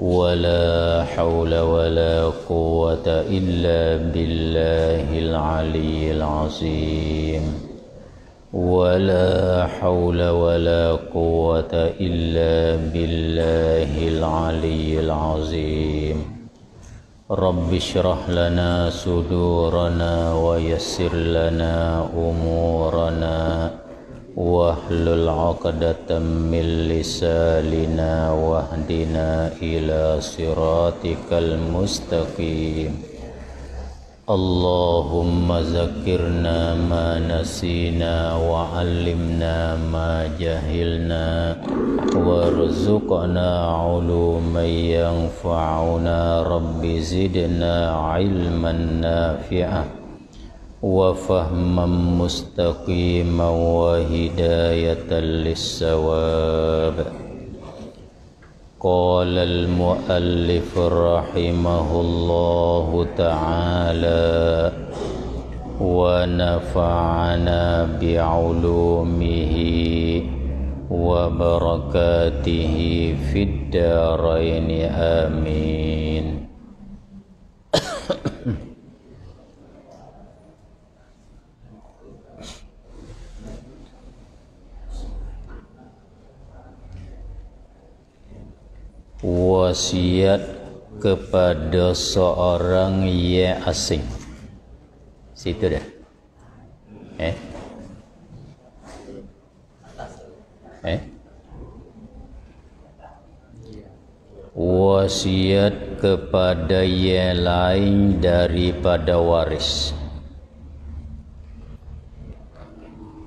ولا حول ولا قوة إلا بالله العلي العظيم ولا حول ولا قوة إلا بالله العلي العظيم رب اشرح لنا صدورنا ويسر لنا أمورنا واحلل عقدة من لسالنا واهدنا إلى صراطك المستقيم اللهم ذكرنا ما نسينا وعلمنا ما جهلنا وارزقنا علوما ينفعنا رب زدنا علما نافعا وفهما مستقيما وهداية للسواب قال المؤلف رحمه الله تعالى ونفعنا بعلومه وبركاته في الدارين آمين wasiat kepada seorang yang asing. Situ dah. Eh? Eh? Wasiat kepada yang lain daripada waris. Waris.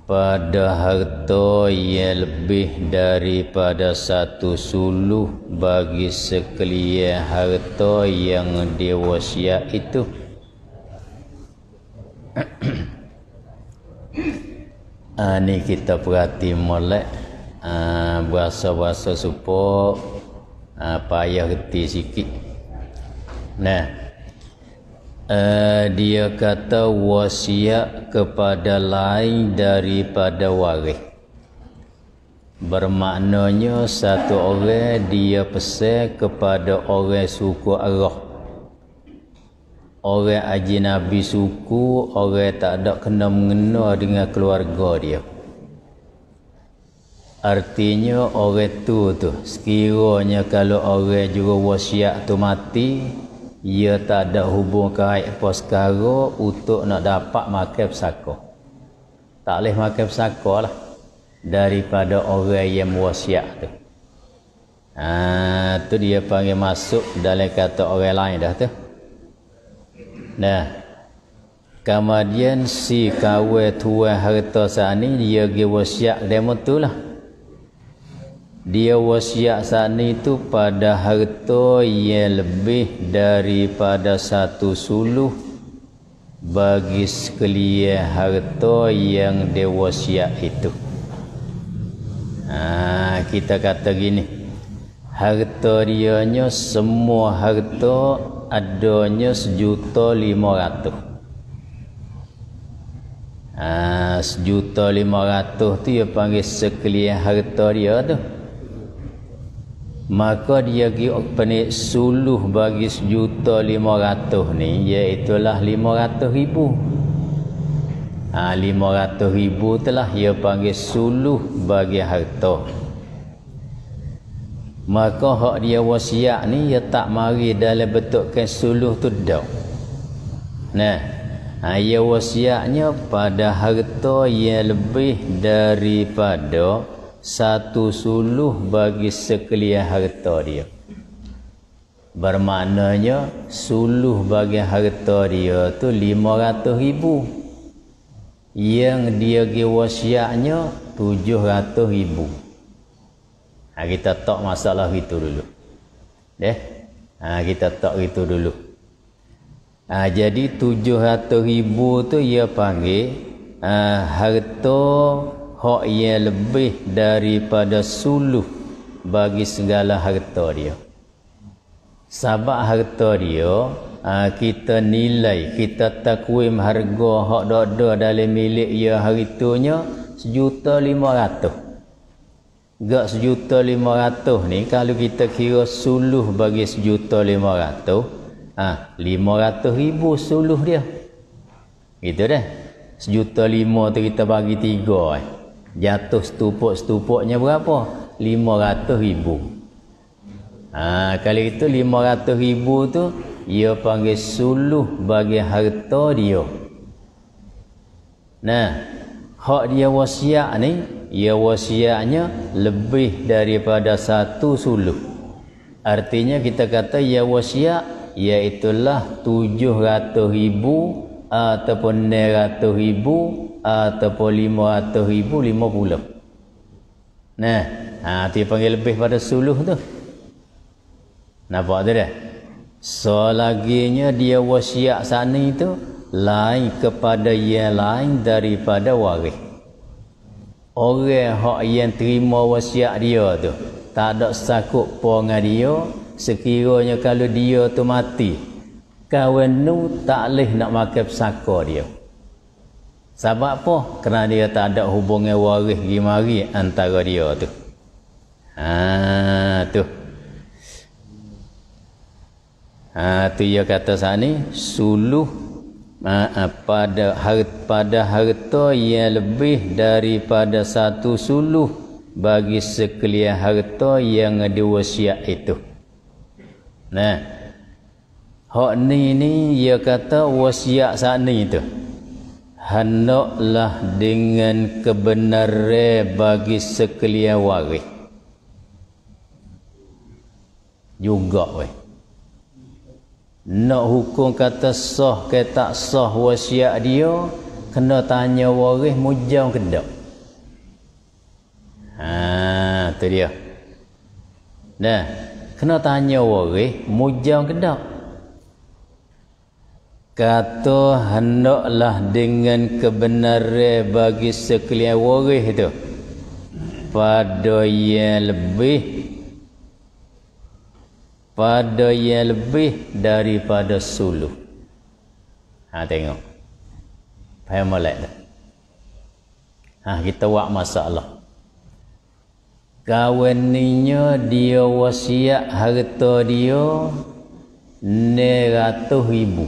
pada harta yang lebih daripada satu suluh bagi sekalian harta yang dewasia itu ha, kita perhati molek ha, ah, bahasa berasa support ha, ah, payah reti sikit nah uh, dia kata wasiat kepada lain daripada waris bermaknanya satu orang dia pesan kepada orang suku Allah orang aji nabi suku orang tak ada kena mengena dengan keluarga dia artinya orang tu tu sekiranya kalau orang juga wasiat tu mati ia tak ada hubung kait apa untuk nak dapat makan pesaka tak boleh makan pesaka lah daripada orang yang wasiat tu ha, tu dia panggil masuk dalam kata orang lain dah tu nah kemudian si kawai tuan harta saat ni dia pergi wasiat demo tu lah dia wasiat sani itu pada harta yang lebih daripada satu suluh bagi sekalian harta yang dewasiat itu. Ha, kita kata gini, harta dianya semua harta adanya sejuta lima ratus. Ha, sejuta lima ratus tu yang panggil sekalian harta dia tu maka dia pergi penik suluh bagi sejuta lima ratus ni iaitulah lima ratus ribu ha, lima ratus ribu telah dia panggil suluh bagi harta maka hak dia wasiat ni dia tak mari dalam bentukkan suluh tu dah nah ha, ia wasiatnya pada harta yang lebih daripada satu suluh bagi sekalian harta dia bermaknanya suluh bagi harta dia tu lima ratus ribu yang dia gewasiaknya tujuh ratus ribu ha, kita tak masalah itu dulu deh ha, kita tak itu dulu ha, jadi tujuh ratus ribu tu ia panggil ha, harta hak yang lebih daripada suluh bagi segala harta dia. Sebab harta dia, ah, kita nilai, kita takwim harga hak dada dalam milik dia hari itunya, sejuta lima ratus. Gak sejuta lima ratus ni, kalau kita kira suluh bagi sejuta lima ratus, ah, lima ratus ribu suluh dia. Gitu deh. Sejuta lima tu kita bagi tiga eh jatuh setupuk-setupuknya berapa? 500 ribu ha, kali itu lima ratus ribu tu ia panggil suluh bagi harta dia nah hak dia wasiat ni ia wasiatnya lebih daripada satu suluh artinya kita kata ia wasiat iaitulah ratus ribu ataupun 900 ribu atau lima atau ribu lima puluh nah ha, dia panggil lebih pada suluh tu nampak tu dah selaginya dia wasiat sana itu lain kepada yang lain daripada waris orang hak yang terima wasiat dia tu tak ada sakut pun dia sekiranya kalau dia tu mati kawan nu tak boleh nak makan pesaka dia sebab apa? Kerana dia tak ada hubungan waris gimari antara dia tu. Ha tu. Ha tu dia kata sini suluh ha, ha pada harta pada harta yang lebih daripada satu suluh bagi sekalian harta yang diwasiat itu. Nah. Hak ni ni dia kata wasiat ni tu hendaklah dengan kebenaran bagi sekalian waris juga weh nak hukum kata sah ke tak sah wasiat dia kena tanya waris mujam ke tak ha tu dia nah kena tanya waris mujam ke tak kata hendaklah dengan kebenaran bagi sekalian waris itu pada yang lebih pada yang lebih daripada sulu ha tengok faham balik tak ha kita buat masalah kawaninya dia wasiat harta dia ne ratus ribu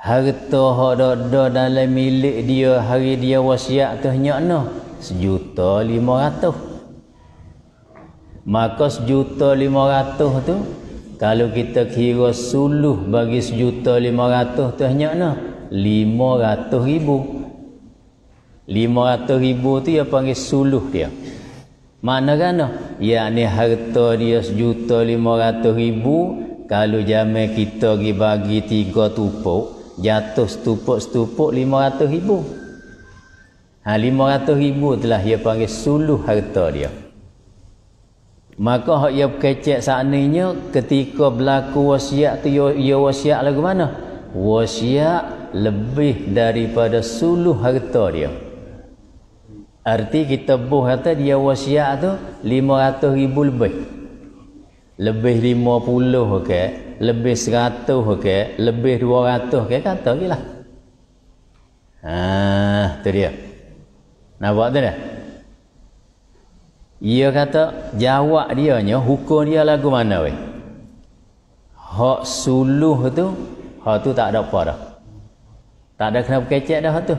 Harta hak dok do dalam milik dia hari dia wasiat tu hanya no sejuta lima ratus. Maka sejuta lima ratus tu kalau kita kira suluh bagi sejuta lima ratus tu hanya no lima ratus ribu. Lima ratus ribu tu ya panggil suluh dia. Mana kan no? ni harta dia sejuta lima ratus ribu kalau jamai kita bagi tiga tupuk jatuh setupuk-setupuk lima ratus ribu ha, lima ratus ribu telah dia panggil suluh harta dia maka yang saat kecek seandainya ketika berlaku wasiat tu dia wasiat lagu mana wasiat lebih daripada suluh harta dia arti kita buh kata dia wasiat tu lima ratus ribu lebih lebih lima puluh ke okay? lebih 100 ke okay? lebih 200 ke okay? kata gilah ha tu dia nampak tu dah ia kata jawab dia nya hukum dia lagu mana weh hak suluh tu hak tu tak ada apa dah tak ada kena kecek dah hak tu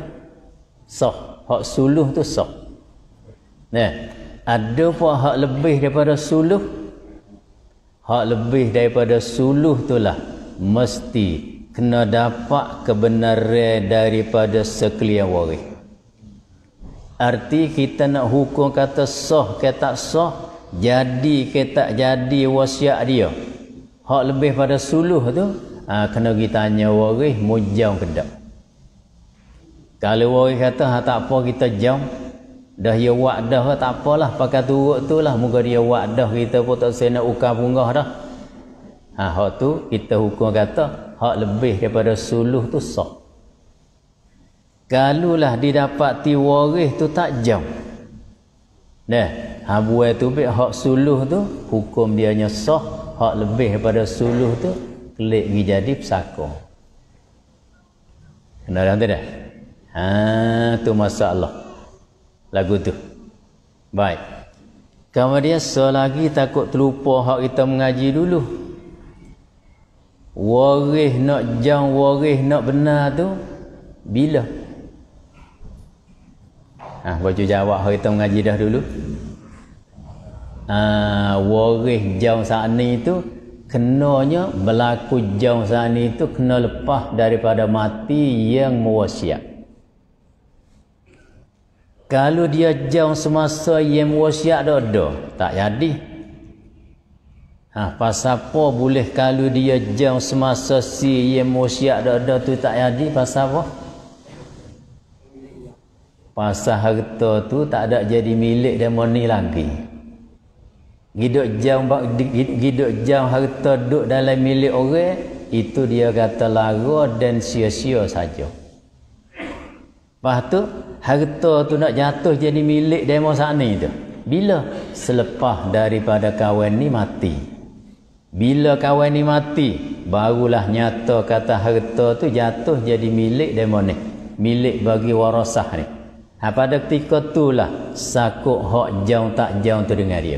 sah hak suluh tu sah nah ada apa hak lebih daripada suluh Hak lebih daripada suluh tu lah, mesti kena dapat kebenaran daripada sekalian waris. Arti kita nak hukum kata soh, ke tak sah, jadi ke tak jadi wasiat dia. Hak lebih pada suluh tu, ha, kena kita tanya waris mujam ke tak. Kalau waris kata ha, tak apa kita jam, dah ia ya wadah tak apalah pakai turut tu lah muka dia wadah kita pun tak saya nak ukar bungah dah ha, hak tu kita hukum kata hak lebih daripada suluh tu sah kalulah didapati waris tu tak jauh dah ha tu bi hak suluh tu hukum dia nyesok hak lebih daripada suluh tu kelik gi jadi pesako kena dah tidak ha, tu masalah lagu tu. Baik. Kemudian lagi takut terlupa hak kita mengaji dulu. Warih nak jang, warih nak benar tu bila? Ah, ha, baca jawab hak kita mengaji dah dulu. Ah, ha, warih jang saat ni tu kenanya berlaku jauh saat ni tu kena lepas daripada mati yang mewasiat. Kalau dia jauh semasa yang wasiat dah ada. Tak jadi. Ha, pasal apa boleh kalau dia jauh semasa si yang wasiat dah ada tu tak jadi. Pasal apa? Pasal harta tu tak ada jadi milik dia moni lagi. Hidup jauh, hidup jauh harta duduk dalam milik orang. Itu dia kata lara dan sia-sia saja. Lepas tu, harta tu nak jatuh jadi milik demo saat ni tu. Bila? Selepas daripada kawan ni mati. Bila kawan ni mati, barulah nyata kata harta tu jatuh jadi milik demo ni. Milik bagi warasah ni. Ha, pada ketika tu lah, sakuk hak jauh tak jauh tu dengan dia.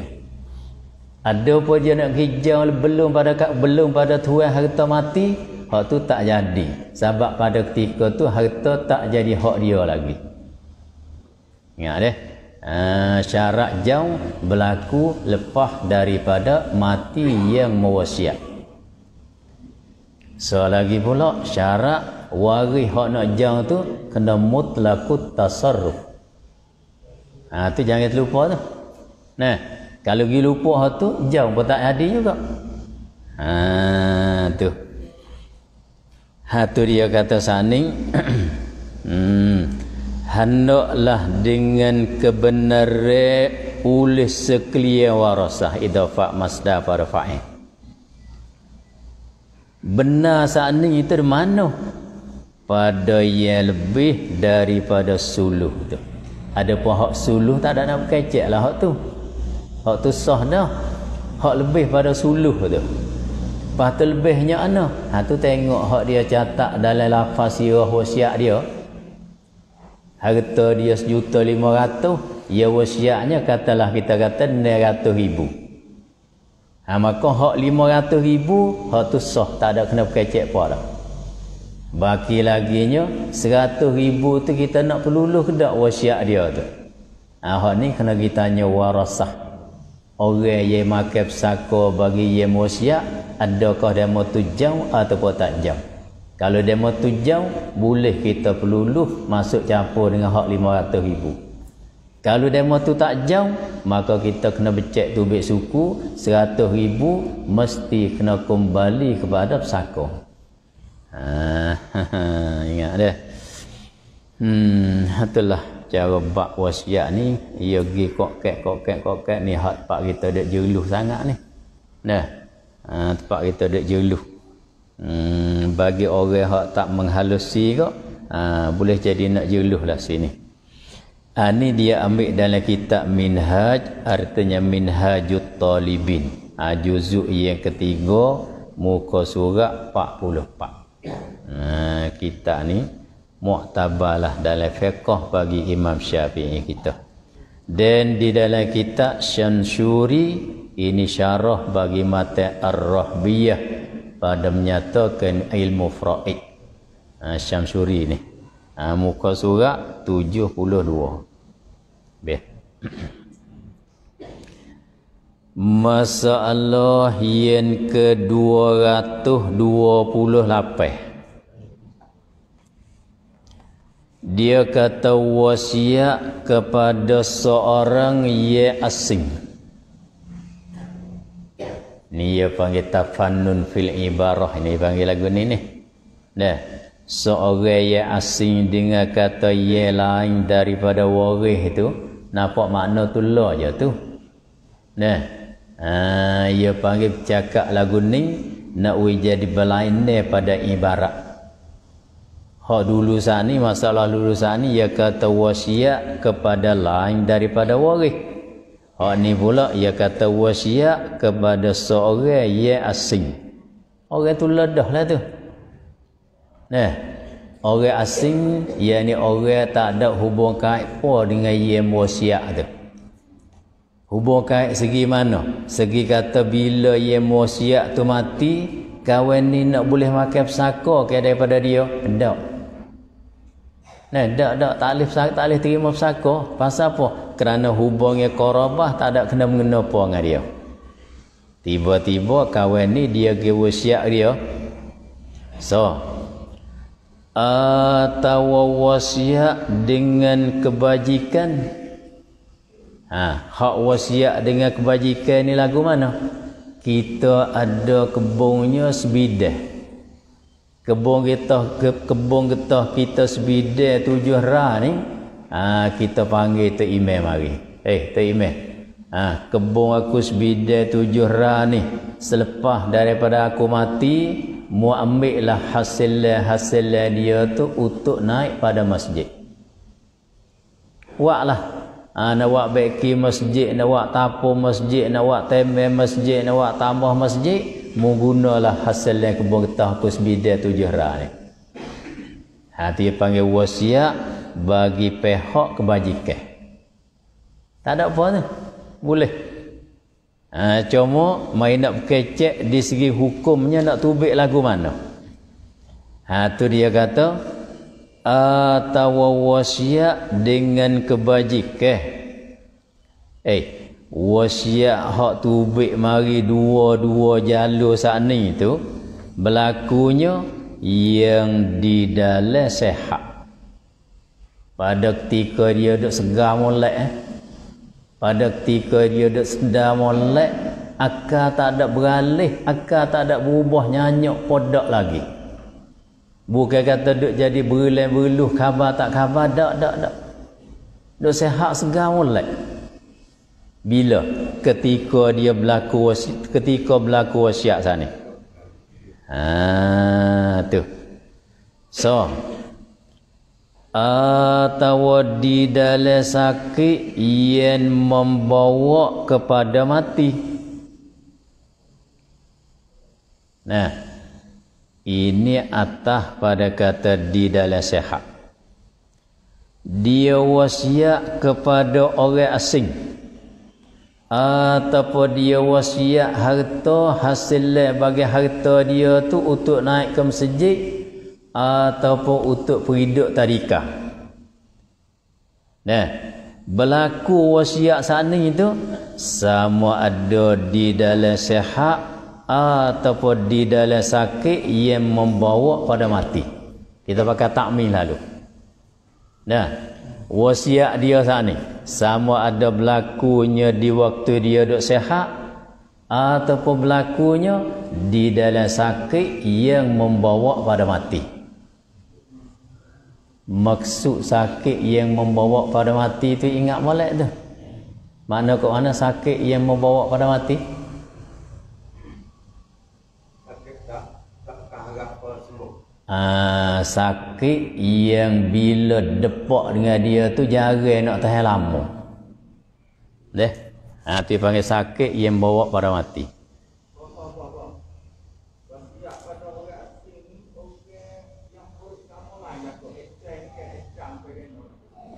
Ada pun dia nak hijau belum pada belum pada tuan harta mati, hak tu tak jadi sebab pada ketika tu harta tak jadi hak dia lagi ingat deh uh, ha, syarat jauh berlaku lepas daripada mati yang mewasiat selagi so, pula syarat waris hak nak jauh tu kena mutlakut tasarruf ha, tu jangan terlupa tu nah kalau pergi lupa tu jauh pun tak jadi juga ha, tu Hatur ia kata saning hmm. Hendaklah dengan kebenaran Ulih sekelia warasah Idhafak masdar para fa'in Benar saat itu di mana? Pada yang lebih daripada suluh tu. Ada pun hak suluh tak ada nak kecek lah hak tu. Hak tu sah dah. Hak lebih pada suluh tu. Lepas tu lebihnya anak. Ha tu tengok hak dia catat dalam lafaz sirah ya, wasiat dia. Harta dia sejuta lima ratus. Ya wasiatnya katalah kita kata enam ratus ribu. Ha maka hak lima ratus ribu, hak tu sah. Tak ada kena pakai cek puan dah. Baki laginya, seratus ribu tu kita nak peluluh ke tak wasiat dia tu. Ha hak ni kena kita tanya warasah orang yang makan sako bagi yang mosia adakah demo tu jauh ataupun tak jauh kalau demo tu jauh boleh kita peluluh masuk campur dengan hak lima 500 ribu kalau demo tu tak jauh maka kita kena becek tubik suku 100 ribu mesti kena kembali kepada pesako ha, ingat dia hmm itulah cara bab wasiat ni ia gi kokek kokek kokek ni hak pak kita dak jeluh sangat ni nah ha, tempat kita dak jeluh hmm, bagi orang hak tak menghalusi kok ha, boleh jadi nak jeluh lah sini ha, ni dia ambil dalam kitab minhaj artinya minhajut talibin ha, juzuk yang ketiga muka surat 44 ha, kitab ni muhtabalah dalam fiqh bagi Imam Syafi'i kita. Dan di dalam kitab Syansuri ini syarah bagi mata Ar-Rahbiyah pada menyatakan ilmu Fra'id. Ha, Syamsuri ni. Ha, muka surat 72. Be. Masalah yang ke-228. 228. Dia kata wasiat kepada seorang ye asing. Ni dia panggil tafannun fil ibarah. Ini panggil lagu ni ni. Dah. Seorang ye asing dengan kata ye lain daripada waris itu. Nampak makna tu lah je tu. Dah. Ha, dia panggil cakap lagu ni. Nak wujud di belain ni pada ibarat hak lulusan ni masalah lulusan ni ia kata wasiat kepada lain daripada waris hak ni pula ya kata wasiat kepada seorang yang asing orang tu ledah lah tu nah orang asing yakni orang tak ada hubung kait pun dengan yang wasiat tu hubung kait segi mana segi kata bila yang wasiat tu mati kawan ni nak boleh makan pesaka ke daripada dia tak Nah, dak dak tak alif sak tak alif terima pesaka. Pasal apa? Kerana hubungnya korobah tak ada kena mengena apa dengan dia. Tiba-tiba kawan ni dia ge wasiat dia. So, atau wasiat dengan kebajikan. Ha, hak wasiat dengan kebajikan ni lagu mana? Kita ada kebunnya sebidah kebun kita ke, kebun kita kita sebidang tujuh ra ni ha, kita panggil tu imam mari eh tu imam ha, kebun aku sebidang tujuh ra ni selepas daripada aku mati mu ambil lah hasil hasil dia tu untuk naik pada masjid buatlah ha, nak buat beki masjid nak buat tapu masjid nak buat tembem masjid nak buat tambah masjid menggunalah hasil yang kebun getah aku sebidah tu jera ni. Hati panggil wasiat bagi pihak kebajikan. Tak ada apa ni. Boleh. Ha, cuma main nak kecek di segi hukumnya nak tubik lagu mana. Ha, tu dia kata atau wasiat dengan kebajikan. Eh, wasiat hak tubik mari dua-dua jalur saat ni tu berlakunya yang di dalam sehat pada ketika dia duduk segar molek eh? pada ketika dia duduk sedar molek akal tak ada beralih akal tak ada berubah nyanyok podak lagi bukan kata duduk jadi berlain beluh khabar tak khabar tak tak tak duduk sehat segar molek bila ketika dia berlaku ketika berlaku wasiat sana Ah tu so atau di dalam sakit yang membawa kepada mati nah ini atah pada kata di dalam sehat dia wasiat kepada orang asing atau dia wasiat harta hasil bagi harta dia tu untuk naik ke masjid ataupun untuk perhidup tarikah. Nah, berlaku wasiat sana itu sama ada di dalam sehat ataupun di dalam sakit yang membawa pada mati. Kita pakai takmil lalu. Nah, wasiat dia saat ni sama ada berlakunya di waktu dia dok sehat ataupun berlakunya di dalam sakit yang membawa pada mati maksud sakit yang membawa pada mati tu ingat molek tu mana kok mana sakit yang membawa pada mati Aa, ha, sakit yang bila depok dengan dia tu jarang nak tahan lama. Deh. Ha tu panggil sakit yang bawa pada mati.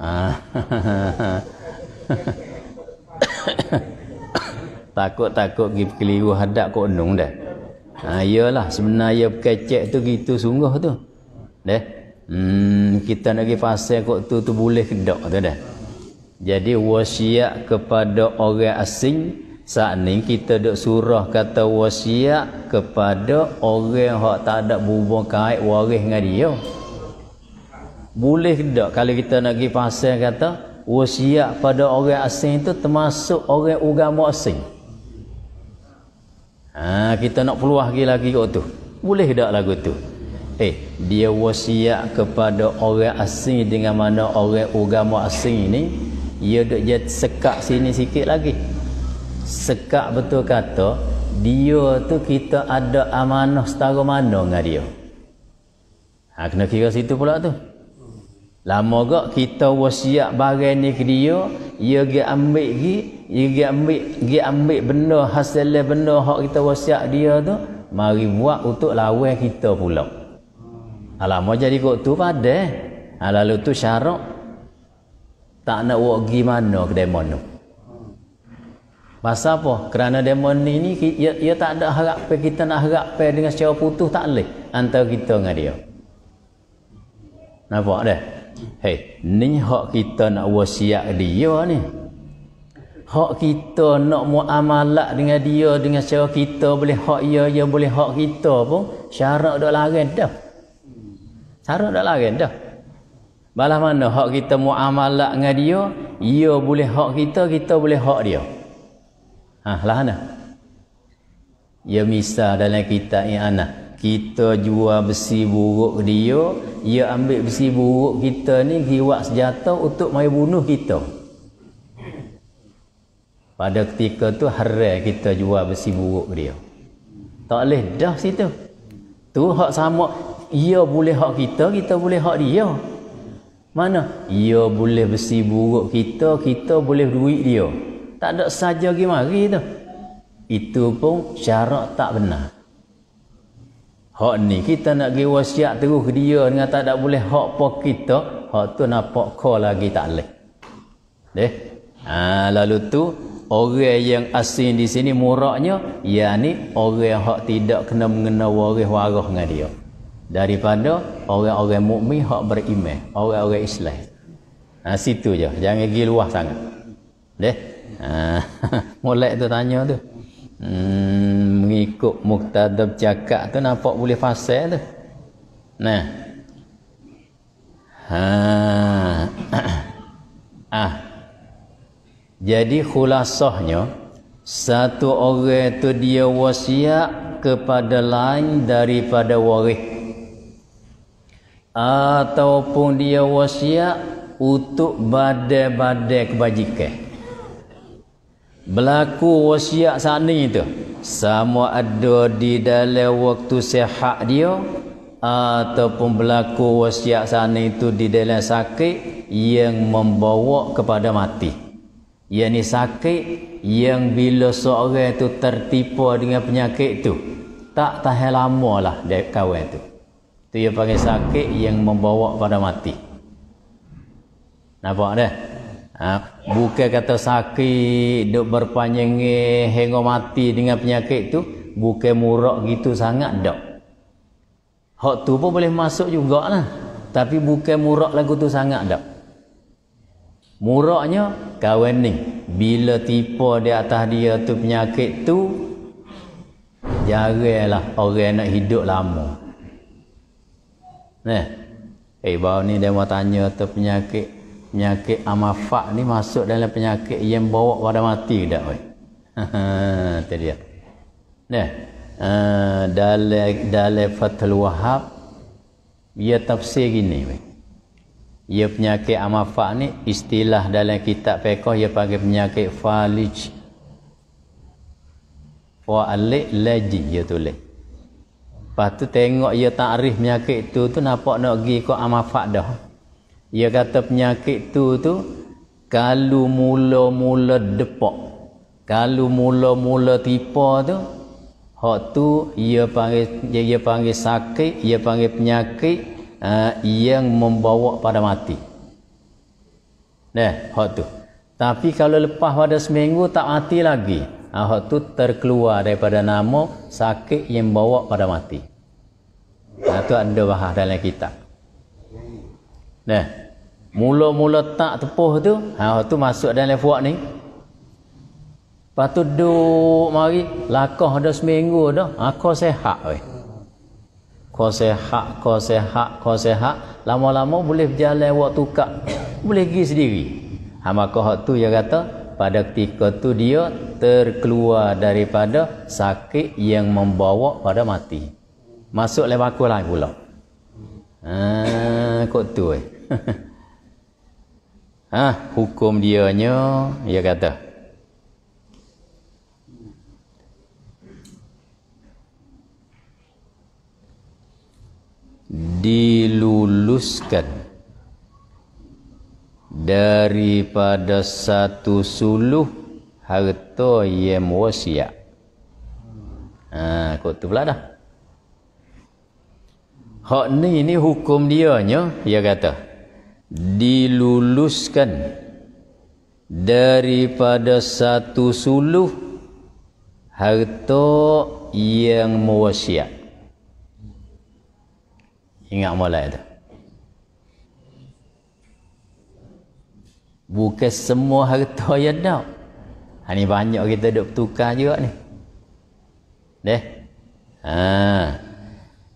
Ha. Takut-takut pergi keliru hadap kok nung dah. Ha iyalah sebenarnya berkecek tu gitu sungguh tu. Deh. Hmm kita nak pergi fasal kok tu tu boleh kedak tu dah. Jadi wasiat kepada orang asing saat ni kita duk surah kata wasiat kepada orang hak tak ada hubung kait waris dengan dia. Boleh tak kalau kita nak pergi fasal kata wasiat pada orang asing itu termasuk orang agama asing? Ha, kita nak peluah lagi lagi kot tu. Boleh tak lagu tu? Eh, dia wasiat kepada orang asing dengan mana orang agama asing ni, dia duk jadi sekak sini sikit lagi. Sekak betul kata, dia tu kita ada amanah setara mana dengan dia. Ha, kena kira situ pula tu. Lama gak kita wasiat barang ni ke dia, ia dia ambil gi ia dia ambil gi ambil benda hasil benda hak kita wasiat dia tu mari buat untuk lawan kita pula alah ha, mau jadi kok tu pada ha, lalu tu syarat tak nak buat gi mana ke demon tu pasal apa kerana demon ni ni ia, ia tak ada harap kita nak harap dengan secara putus tak boleh antara kita dengan dia nampak dah Hei, ni hak kita nak wasiat dia ni. Hak kita nak muamalah dengan dia dengan cara kita boleh hak dia, ya, dia ya boleh hak kita pun syarat dak larang dah. Syarat dak larang dah. Balah mana hak kita muamalah dengan dia, dia ya boleh hak kita, kita boleh hak dia. Ha, lah mana? Ya misal dalam kitab ini anak kita jual besi buruk ke dia dia ambil besi buruk kita ni giwak senjata untuk mari bunuh kita pada ketika tu hari kita jual besi buruk ke dia tak boleh dah situ tu hak sama ia boleh hak kita kita boleh hak dia mana ia boleh besi buruk kita kita boleh duit dia tak ada saja gimari tu itu pun syarat tak benar Hak ni kita nak pergi wasiat terus dia dengan tak ada boleh hak apa kita, hak tu nak nampak kau lagi tak leh. Deh. Ha, lalu tu orang yang asing di sini muraknya yakni orang yang hak tidak kena mengena waris waroh dengan dia. Daripada orang-orang mukmin hak beriman, orang-orang Islam. Ha, situ je, jangan pergi luas sangat. Deh. Ha, mulai tu tanya tu. Hmm mengikut muktadab cakap tu nampak boleh fasal tu nah ha ah jadi khulasahnya satu orang tu dia wasiat kepada lain daripada waris ataupun dia wasiat untuk badai-badai kebajikan berlaku wasiat saat ni tu sama ada di dalam waktu sehat dia ataupun berlaku wasiat saat ni tu di dalam sakit yang membawa kepada mati yang ni sakit yang bila seorang tu tertipu dengan penyakit tu tak tahan lama lah kawan tu tu yang panggil sakit yang membawa kepada mati nampak dah Ha, bukan kata sakit, duk berpanjang, hengok mati dengan penyakit tu. Bukan murak gitu sangat, tak. Hak tu pun boleh masuk juga lah. Tapi bukan murak lagu tu sangat, tak. Muraknya, kawan ni. Bila tipa di atas dia tu penyakit tu, jarilah orang nak hidup lama. Nah, eh, bau ni dia mau tanya tu penyakit penyakit amafak ni masuk dalam penyakit yang bawa pada mati dah. tak oi ha dia nah eh, dalam dalam fatul wahab dia tafsir gini oi ia penyakit amafak ni istilah dalam kitab fiqh dia panggil penyakit falij wa alik laji dia tulis Lepas tu tengok dia ta'rif penyakit tu tu nampak nak pergi ke amafak dah. Ia kata penyakit tu tu kalau mula-mula depak. Kalau mula-mula tipa tu hak tu ia panggil ia panggil sakit, ia panggil penyakit uh, yang membawa pada mati. Nah, hak tu. Tapi kalau lepas pada seminggu tak mati lagi. Ah, ha, hak tu terkeluar daripada nama sakit yang bawa pada mati. Nah, ha, tu ada bahas dalam kitab. Nah, Mula-mula tak tepuh tu, ha tu masuk dalam lefuak ni. Lepas tu duduk mari, lakah dah seminggu dah, ha, kau sehat weh. Kau sehat, kau sehat, kau sehat. Lama-lama boleh berjalan waktu tukar, boleh pergi sendiri. Ha, maka hak tu dia kata, pada ketika tu dia terkeluar daripada sakit yang membawa pada mati. Masuk lewat aku lah pula. Haa, kok tu eh. ha, hukum dianya dia kata diluluskan daripada satu suluh harta yang wasiat. Ha, kau tu pula dah. Hak ni ni hukum dia nya, dia kata diluluskan daripada satu suluh harta yang mewasiat. Ingat mula itu. Bukan semua harta yang ada. Ha, ini banyak kita duduk tukar juga ni. Deh. Ha.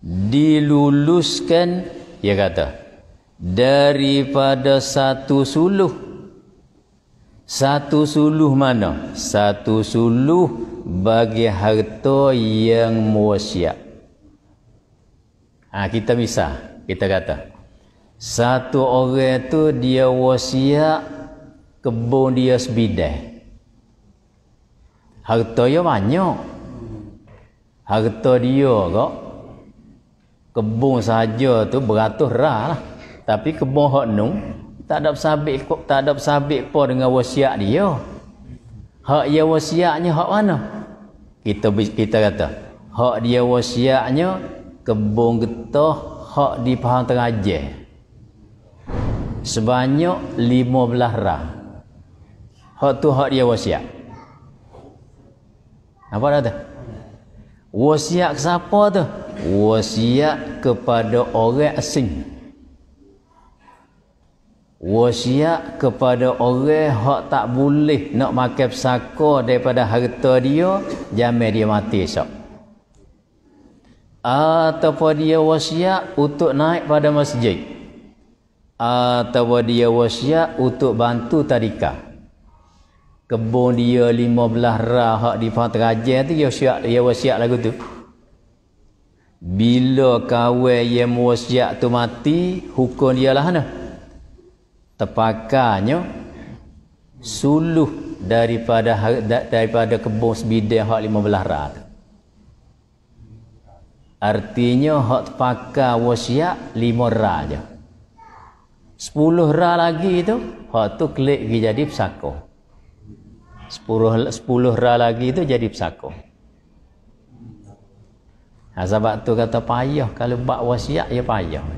Diluluskan, dia kata daripada satu suluh. Satu suluh mana? Satu suluh bagi harta yang muasyak. Ha, kita bisa, kita kata. Satu orang tu dia wasiat kebun dia sebidai. Harta dia banyak. Harta dia kok. Kebun saja tu beratus rah lah. Tapi kebun hak tak ada sabik kok tak ada sabik apa dengan wasiat dia. Hak dia wasiatnya hak mana? Kita kita kata hak dia wasiatnya kebun getah hak di Pahang Terajah. Sebanyak 15 rah. Hak tu hak dia wasiat. Apa dah tu? Wasiat siapa tu? Wasiat kepada orang asing wasiat kepada orang hak tak boleh nak makan pesaka daripada harta dia jamin dia mati esok atau dia wasiat untuk naik pada masjid atau dia wasiat untuk bantu tadika. kebun dia lima belah rah hak di Fatraja tu dia wasiat dia wasiat lagu tu bila kawai yang wasiat tu mati hukum dia lah nah terpakarnya suluh daripada daripada kebun sebidang hak 15 ra Artinya hak terpakar wasiat 5 ra aja. 10 ra lagi tu hak tu klik pergi jadi pesako. 10 10 ra lagi tu jadi pesako. Ha, sebab tu kata payah kalau buat wasiat ya payah. Ya.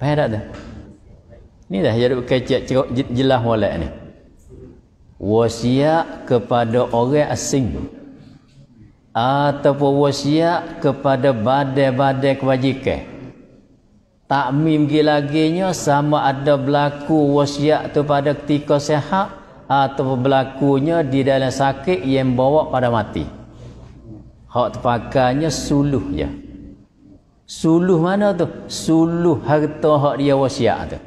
Faham tak tu? Ni dah jadi kecik cerok jelah walak ni. Wasiat kepada orang asing. atau wasiat kepada badai-badai kebajikan. Tak mim lagi-laginya sama ada berlaku wasiat tu pada ketika sehat atau berlakunya di dalam sakit yang bawa pada mati. Hak terpakainya suluh je. Ya. Suluh mana tu? Suluh harta hak dia wasiat tu.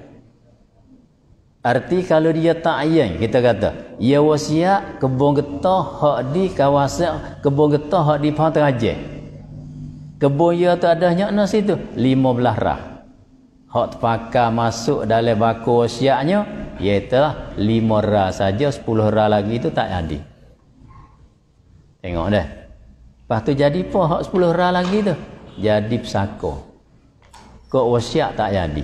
Arti kalau dia tak ayin, kita kata, dia wasiat kebun getah hak di kawasan, kebun getah hak di pantai aje. Kebun ia tu ada nyak nasi tu, lima belah rah. Hak terpakar masuk dalam baku wasiatnya, iaitu ya lima rah saja, sepuluh rah lagi tu tak ada. Tengok dah. Lepas tu jadi pun hak sepuluh rah lagi tu jadi pesako. kok wasiat tak jadi.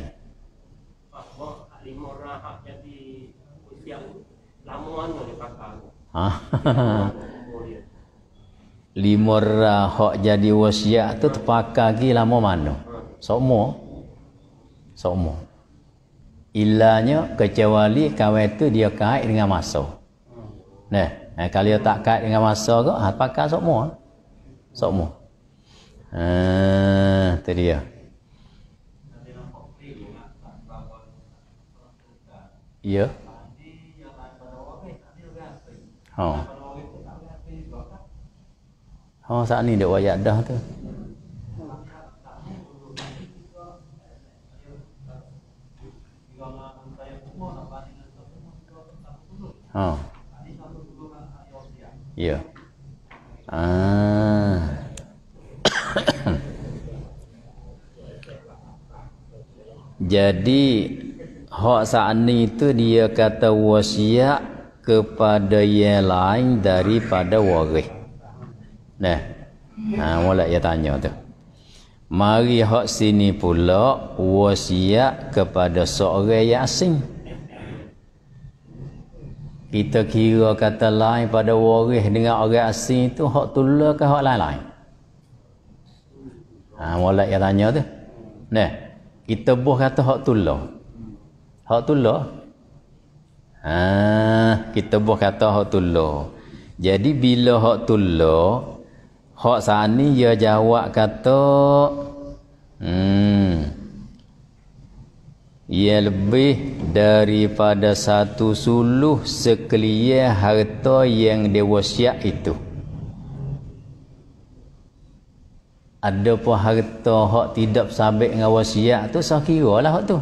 Lima rahak jadi wasiat tu terpakai lagi lama mana? Sokmo. Sokmo. Ilahnya kecuali kawan tu dia kait dengan masa. Nah, eh, kalau tak kait dengan masa ke, ha, pakai sokmo. Ha. Sokmo. Ah, ha, tadi dia. Ya. Ha. Oh. oh, saat ni dak wayak dah tu. Oh. Ya. Ah. Jadi hak saat ni tu dia kata wasiat kepada yang lain daripada waris. Nah. Ha mula dia tanya tu. Mari hak sini pula wasiat kepada seorang yang asing. Kita kira kata lain pada waris dengan orang asing itu hak tular ke hak lain-lain. Ha mula dia tanya tu. Nah kita boh kata hak tulah hak tulah ha kita boh kata hak tulah jadi bila hak tulah hak sani ya jawab kata hmm ia lebih daripada satu suluh sekelia harta yang dewasiak itu. ada pun harta hak tidak sabit dengan wasiat tu sah kira lah hak tu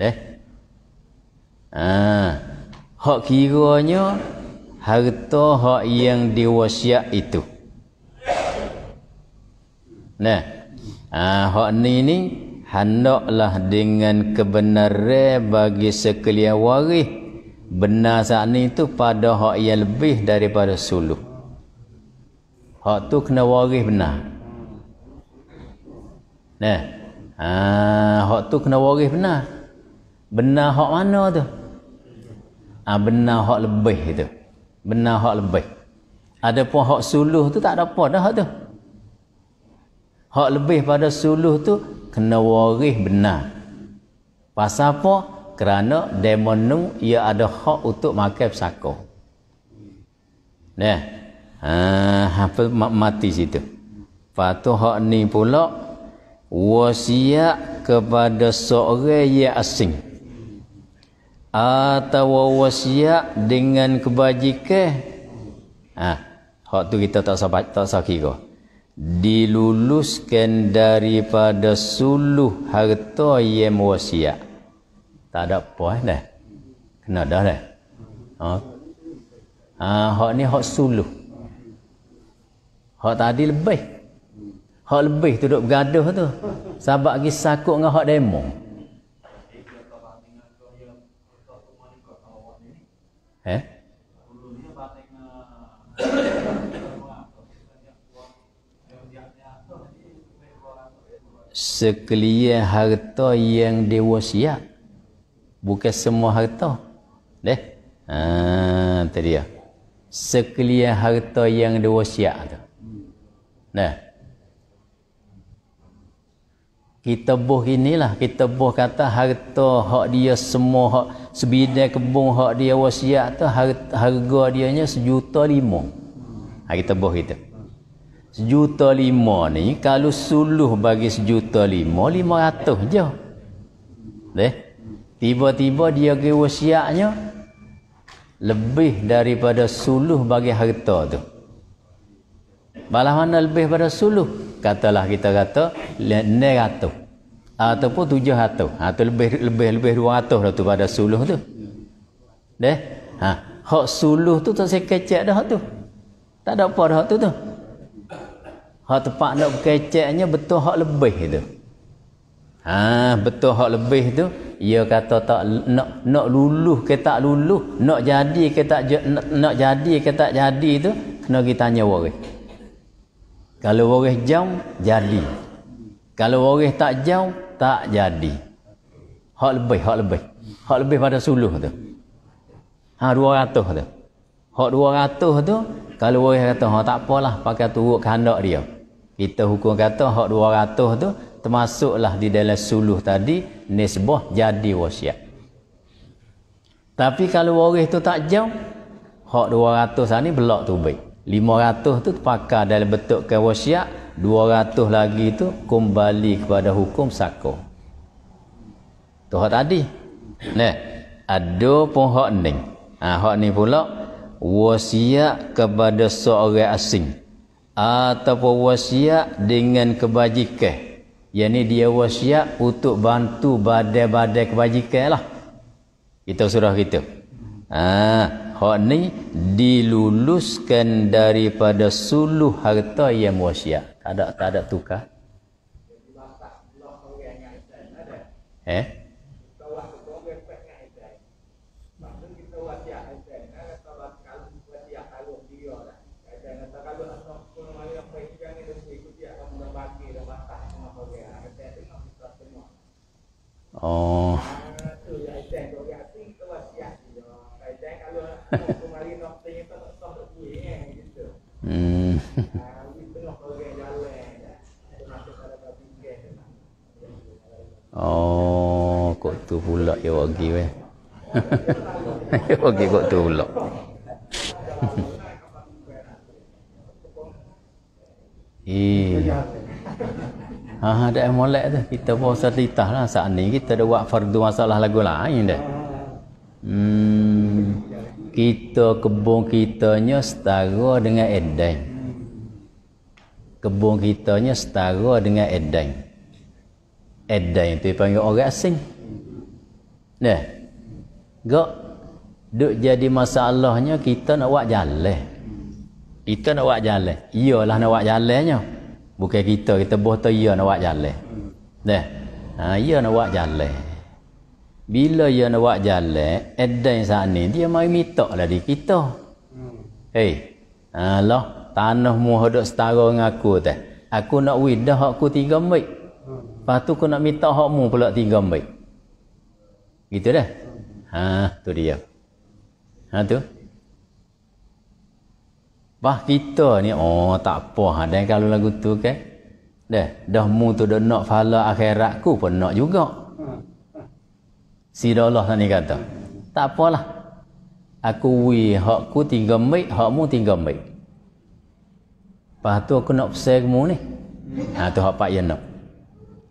deh ah ha. hak kiranya harta hak yang diwasiat itu nah ah ha, hak ni ni hendaklah dengan kebenaran bagi sekalian waris benar saat ni tu pada hak yang lebih daripada suluh hak tu kena waris benar Nah. Ha, hak tu kena waris benar. Benar hak mana tu? Ha, benar hak lebih itu. Benar hak lebih. Ada pun hak suluh tu tak ada apa dah hak tu. Hak lebih pada suluh tu kena waris benar. Pasal apa? Kerana demon ia ada hak untuk makan pesaka. Nah. Ha, apa mati situ. Patu hak ni pula wasiat kepada seorang yang asing atau wasiat dengan kebajikan ha hak tu kita tak sabat tak sah kira diluluskan daripada suluh harta yang wasiat tak ada puas dah kena dah dah ha ha hak ni hak suluh hak tadi lebih Hak lebih tu duduk bergaduh tu. Sahabat lagi sakut dengan hak demo. Eh? Sekelian harta yang dewa siap. Bukan semua harta. Deh. ah, ha, tadi ya. Sekelian harta yang dewa siap tu. Nah kita buh inilah kita buh kata harta hak dia semua hak sebidang kebun hak dia wasiat tu harta, harga nya sejuta lima ha, kita buh kita sejuta lima ni kalau suluh bagi sejuta lima lima ratus je deh tiba-tiba dia ke wasiatnya lebih daripada suluh bagi harta tu balah mana lebih daripada suluh katalah kita kata Ah, ataupun 700. Ha ah, tu lebih lebih lebih 200 lah tu pada suluh tu. Deh. Ha, hak suluh tu tak sekecek dah tu. Tak ada apa dah tu tu. Hak tepat nak berkeceknya betul hak lebih itu. Ha betul hak lebih tu ia kata tak nak nak luluh ke tak luluh, nak jadi ke tak nak, nak jadi ke tak jadi tu kena kita tanya waris. Kalau waris jam jadi, kalau waris tak jauh, tak jadi. Hak lebih, hak lebih. Hak lebih pada suluh tu. Ha, dua ratus tu. Hak dua ratuh tu, kalau waris kata, ha, tak apalah, pakai turut kehendak dia. Kita hukum kata, hak dua ratuh tu, termasuklah di dalam suluh tadi, nisbah jadi wasiat. Tapi kalau waris itu tak jauh, hak dua ratus ni belak tu baik. Lima ratuh tu pakai dalam bentuk kewasiat, Dua 200 lagi tu kembali kepada hukum sako. Tu hak tadi. Nah, ada pun hak ni. Ha, hak ni pula wasiat kepada seorang asing ataupun wasiat dengan kebajikan. Yang ni dia wasiat untuk bantu badai-badai kebajikan lah. Kita surah kita. Haa. Hak ni diluluskan daripada suluh harta yang wasiat. Tak ada tak ada tukar eh Oh. Hmm. Oh, kok tu pula ya wagi weh. Ya wagi kok tu pula. Ih. Ha ada ha, molek tu. Kita puasa litah lah saat ni kita ada buat fardu masalah lagu lain dah. Hmm. Kita kebun kitanya setara dengan edan. Kebun kitanya setara dengan edan. Edan tu panggil orang asing. Ya. Gak duk jadi masalahnya kita nak buat jalan. Kita nak buat jalan. Iyalah nak buat jalannya. Bukan kita kita bos tu iya nak buat jalan. Dah. Ha iya nak buat jalan. Bila iya nak buat jalan, edan saat ni dia mai minta lah di kita. Hei. Alah, tanah mu hendak setara dengan aku teh. Aku nak widah aku tiga mic. Lepas tu kau nak minta hakmu pula tiga baik. Gitu dah. Ha, tu dia. Ha tu. Bah kita ni oh tak apa ha, ada kalau lagu tu kan. Okay? Dah, dah mu tu dah nak fala akhiratku pun nak juga. Si Allah tadi kata. Tak apalah. Aku wi hak ku tinggal baik, hak mu tinggal baik. Lepas tu aku nak pesan kamu ni. Ha tu hak pak yang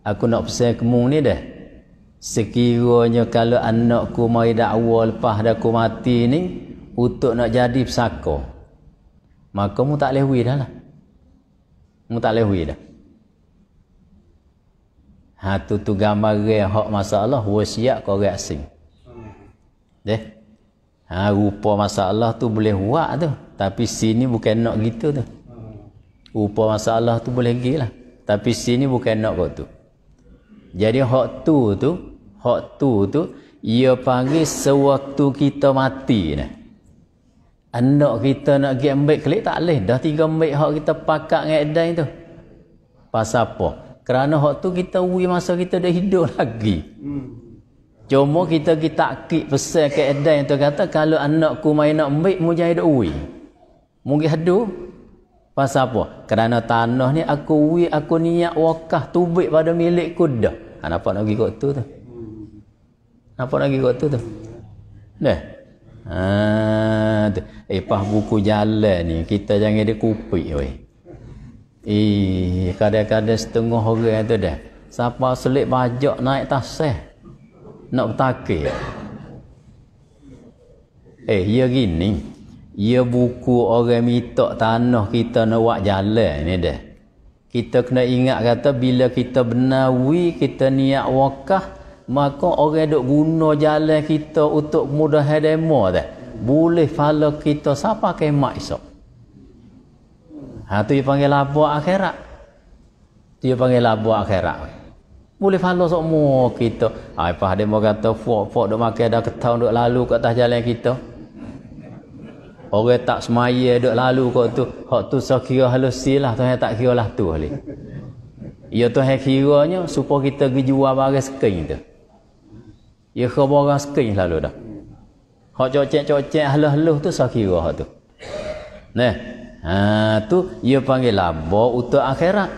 aku nak pesan kamu ni dah sekiranya kalau anakku mai dakwa lepas dah aku mati ni untuk nak jadi pesaka maka mu tak boleh dah lah mu tak boleh dah ha tu tu gambar hak masalah wasiat kau reaksin deh ha rupa masalah tu boleh buat tu tapi sini bukan nak gitu tu rupa masalah tu boleh gila tapi sini bukan nak kau tu jadi hak tu tu, hak tu tu ia panggil sewaktu kita mati nah. Anak kita nak pergi ambil kelik tak leh. Dah tiga ambil hak kita pakak dengan edai tu. Pasal apa? Kerana hak tu kita ui masa kita dah hidup lagi. Cuma kita kita takik pesan ke edai tu kata kalau anakku main nak ambil mu jadi ui. Mungkin hadu. Pasal apa? Kerana tanah ni aku ui aku niat wakah tubik pada milikku dah. Ha, nampak nak pergi kot tu tu. Nampak nak pergi kot tu tu. Dah. Ha, tu. Eh, pas buku jalan ni, kita jangan dia kupik, weh. Eh, kadang-kadang setengah orang tu dah. Siapa selit bajak naik tasih. Nak bertakir. Eh, ia ya gini. Ia ya buku orang minta tanah kita nak buat jalan ni dah kita kena ingat kata bila kita benawi kita niat wakah maka orang dok guna jalan kita untuk mudah demo tu boleh pahala kita siapa ke mak esok ha tu panggil labu akhirat tu panggil labu akhirat boleh pahala semua kita ha apa demo kata fuak-fuak dok makan dah ketahun duk lalu kat atas jalan kita Orang tak semaya duk lalu kok tu. Hak tu sah kira halusi lah. Tuhan tak kira lah tu boleh. Ya Tuhan kiranya supaya kita pergi jual barang sekeng tu. Ya kau barang sekeng lalu dah. Hak cocek-cocek halus-halus tu sah kira hak tu. Nah. Ha tu ia ya panggil labo untuk akhirat.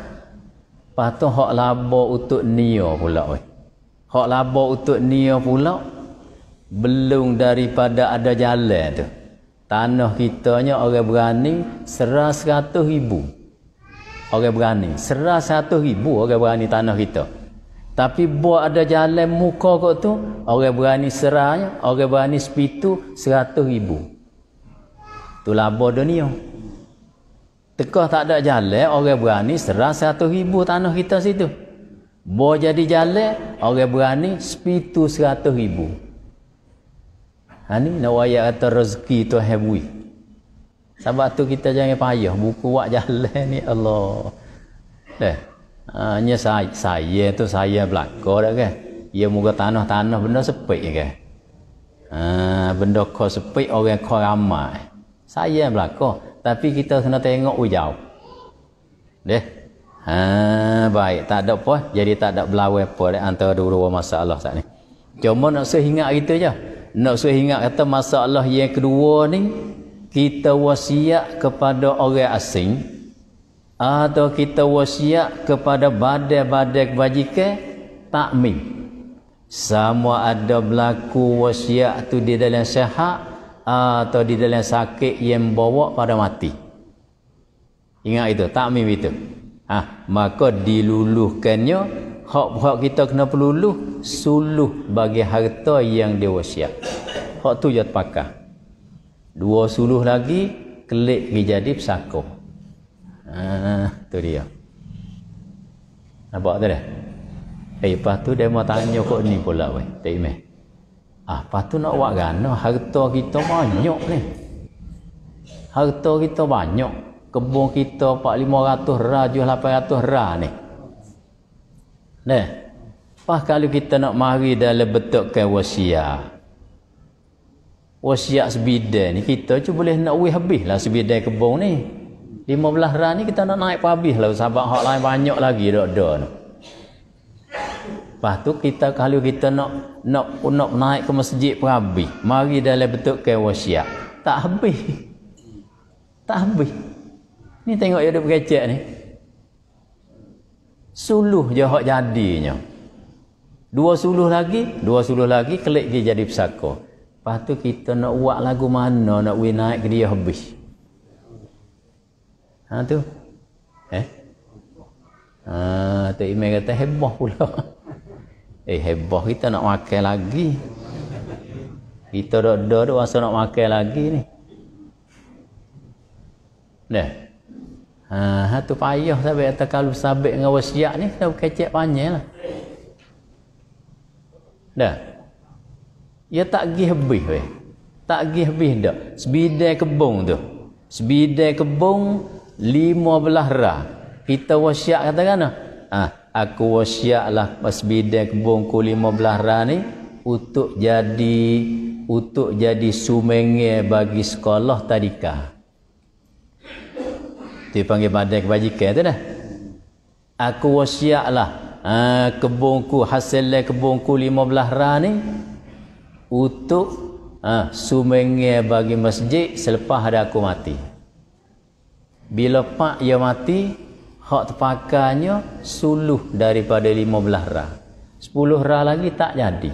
Patu hak labo untuk nia pula oi. Hak labo untuk nia pula belum daripada ada jalan tu. Tanah kitanya orang berani serah seratus ribu. Orang berani. Serah seratus ribu orang berani tanah kita. Tapi buat ada jalan muka kot tu, orang berani serahnya, orang berani sepitu seratus ribu. Tu laba dunia. Tekah tak ada jalan, orang berani serah seratus ribu tanah kita situ. Buat jadi jalan, orang berani sepitu seratus ribu. Ha ni nawaya kata rezeki tu hebui. Sebab tu kita jangan payah buku wak jalan ni Allah. Eh. Hanya saya, saya tu saya belaka dah kan. Ya muka tanah-tanah benda sepik kan. ha, benda ko sepik orang ko ramai. Saya belaka tapi kita kena tengok ujau. Deh. Ha baik tak ada apa jadi tak ada belawai apa antara dua-dua masalah sat ni. Cuma nak sehingat kita je. Nak suruh ingat kata masalah yang kedua ni kita wasiat kepada orang asing atau kita wasiat kepada badan-badan kebajikan min. Sama ada berlaku wasiat tu di dalam sehat atau di dalam sakit yang bawa pada mati. Ingat itu, tak min itu. Ha, maka diluluhkannya Hak-hak kita kena peluluh suluh bagi harta yang dia wasiat. Hak tu je terpakar. Dua suluh lagi kelik pergi jadi pesakoh. Ha, ah, tu dia. Nampak tu dah? Eh, lepas tu dia mau tanya kok ni pula weh. Tak imeh. Ah, lepas tu nak buat gana harta kita banyak ni. Harta kita banyak. Kebun kita 4500 ra, 800 rah ni. Nah, pas kalau kita nak mari dalam betulkan wasia. Wasia sebidai ni kita cuma boleh nak wih habis lah sebidai kebun ni. 15 ran ni kita nak naik habis lah sebab hak lain banyak lagi dok dok. Lepas tu kita kalau kita nak nak nak naik ke masjid pun habis. Mari dalam bentuk kewasia. Tak habis. Tak habis. Ni tengok ya dia berkecek ni suluh je hak jadinya dua suluh lagi dua suluh lagi kelik dia jadi pesaka lepas tu kita nak buat lagu mana nak we naik ke dia habis ha tu eh ha tu email kata hebah pula eh hebah kita nak makan lagi kita dok dok dok rasa nak makan lagi ni Nah, Ha, ha tu payah sampai kata kalau sabit dengan wasiat ni kena kecek panjang lah. Dah. Ya tak gih habis weh. Tak gih habis dah. Sebidai kebong tu. Sebidai kebong 15 rah. Kita wasiat kata kan ah ha, aku wasiatlah sebidai kebong ku 15 rah ni untuk jadi untuk jadi sumenge bagi sekolah tadika. Itu panggil badan kebajikan tu dah. Aku lah, ha, kebunku, hasil kebunku lima belah rah ni untuk ha, sumengnya bagi masjid selepas ada aku mati. Bila pak ia mati, hak terpakarnya suluh daripada lima belah rah. Sepuluh rah lagi tak jadi.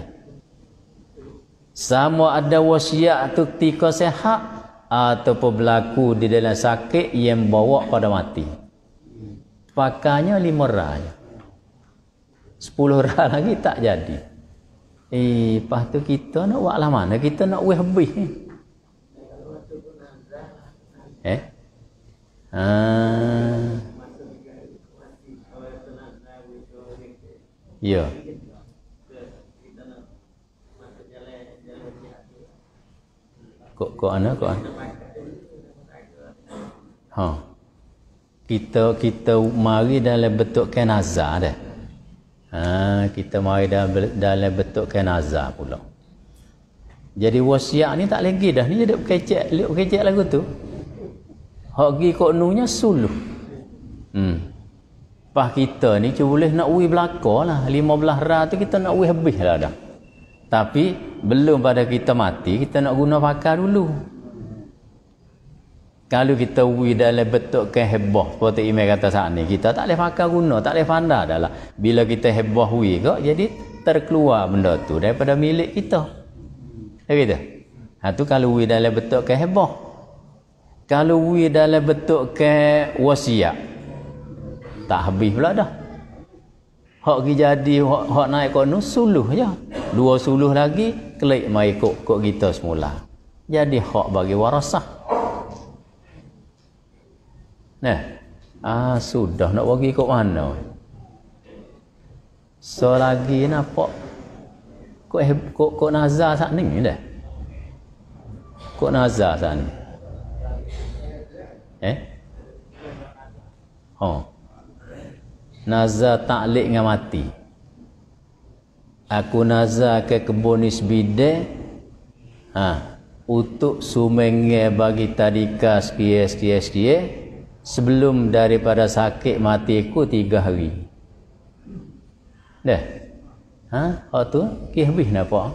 Sama ada wasiat tu ketika sehat, ataupun berlaku di dalam sakit yang bawa pada mati. Pakainya lima rai. Sepuluh rai lagi tak jadi. Eh, lepas tu kita nak buat lah mana? Kita nak buat habis. Eh? eh? Ha. Ya. Yeah. kok kok ana kok ha kita kita mari dalam bentuk kenazah dah ha kita mari dalam dalam bentuk kenazah pula jadi wasiat ni tak lagi dah ni dia kecek kecek lagu tu hak gi kok nunya suluh hmm pas kita ni cuma boleh nak uih belakalah 15 ra tu kita nak uih habis lah dah tapi belum pada kita mati kita nak guna pakar dulu. Kalau kita wui dalam bentuk ke heboh, seperti Imam kata saat ni kita tak boleh pakar guna, tak boleh fanda adalah bila kita heboh wui kok jadi terkeluar benda tu daripada milik kita. Ya gitu. Ha tu kalau wui dalam bentuk ke heboh, Kalau wui dalam bentuk ke wasiat tak habis pula dah. Hak pergi jadi, hak, hak naik kono, suluh je. Dua suluh lagi, klik mai kok kok kita semula. Jadi hak bagi warasah. Nah, ah sudah nak bagi kok mana? So lagi nampak kok kok kok nazar sak ni dah. Kok nazar sak ni. Eh? Oh. Naza taklik dengan mati aku naza ke kebun isbide ha untuk sumenge bagi tadika sekia sekia sekia sebelum daripada sakit mati aku tiga hari dah ha kau tu kih habis napa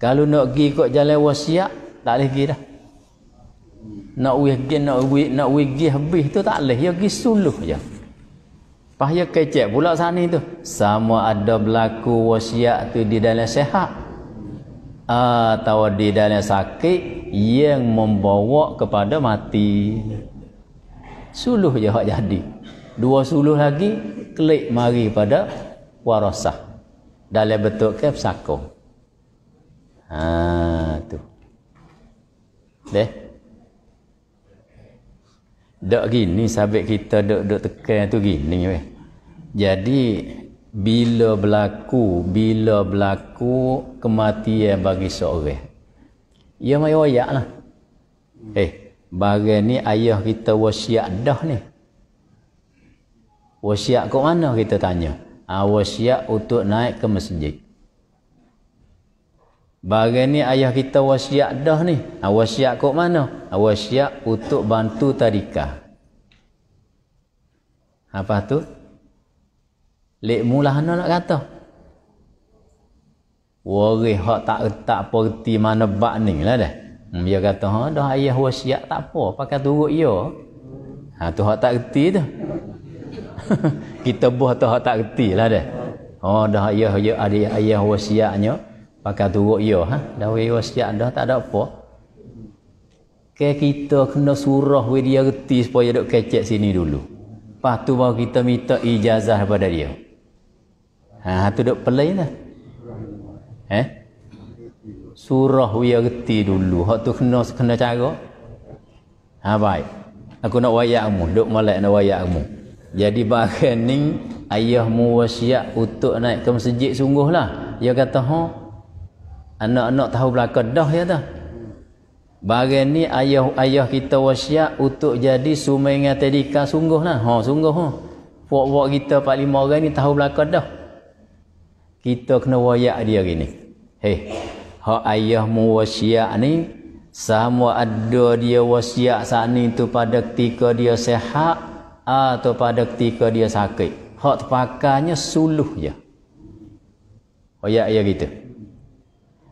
kalau nak pergi kot jalan wasiat tak boleh pergi dah nak wigi nak wigi nak wigi habis tu tak leh ya gi suluh je pas ya kecek pula sana tu sama ada berlaku wasiat tu di dalam sehat ah, atau di dalam sakit yang membawa kepada mati suluh je hak jadi dua suluh lagi klik mari pada warasah dalam betul ke sakong ha ah, tu deh Dak gini sabit kita dak dak tekan tu gini weh. Jadi bila berlaku bila berlaku kematian bagi seorang. Ia mai royaklah. Eh, bagi ni ayah kita wasiat dah ni. Wasiat kok mana kita tanya? Ah wasiat untuk naik ke masjid. Bagi ni ayah kita wasiat dah ni. Ha, wasiat kok mana? Ha, wasiat untuk bantu tadika. Apa tu? Lek mulah mana nak kata? Wari hak tak tak perti mana bak ni lah dah. Hmm, dia kata, ha, dah ayah wasiat tak apa. Pakai turut ya. Ha, tu hak tak kerti tu. kita buah tu hak tak kerti lah dah. Oh, dah ayah, ya, ayah, ayah wasiatnya pakai turut ya ha dah wewa sejak dah tak ada apa ke kita kena surah we dia reti supaya duk kecek sini dulu lepas tu baru kita minta ijazah daripada dia ha, ha tu duk pelai dah eh surah we reti dulu hak tu kena kena cara ha baik aku nak wayak mu duk molek nak wayak mu jadi bahkan ni ayahmu wasiat untuk naik ke masjid sungguhlah dia kata ha anak-anak tahu belaka dah ya tu. Bagi ni ayah ayah kita wasiat untuk jadi sumai dengan tadika sungguh lah. Ha sungguh ha. Puak-puak kita 4 5 orang ni tahu belaka dah. Kita kena wayak dia gini. Hei. Ha ayah mu wasiat ni sama ada dia wasiat saat ni tu pada ketika dia sehat atau pada ketika dia sakit. Hak terpakarnya suluh je. Ya. Oh ya, ya gitu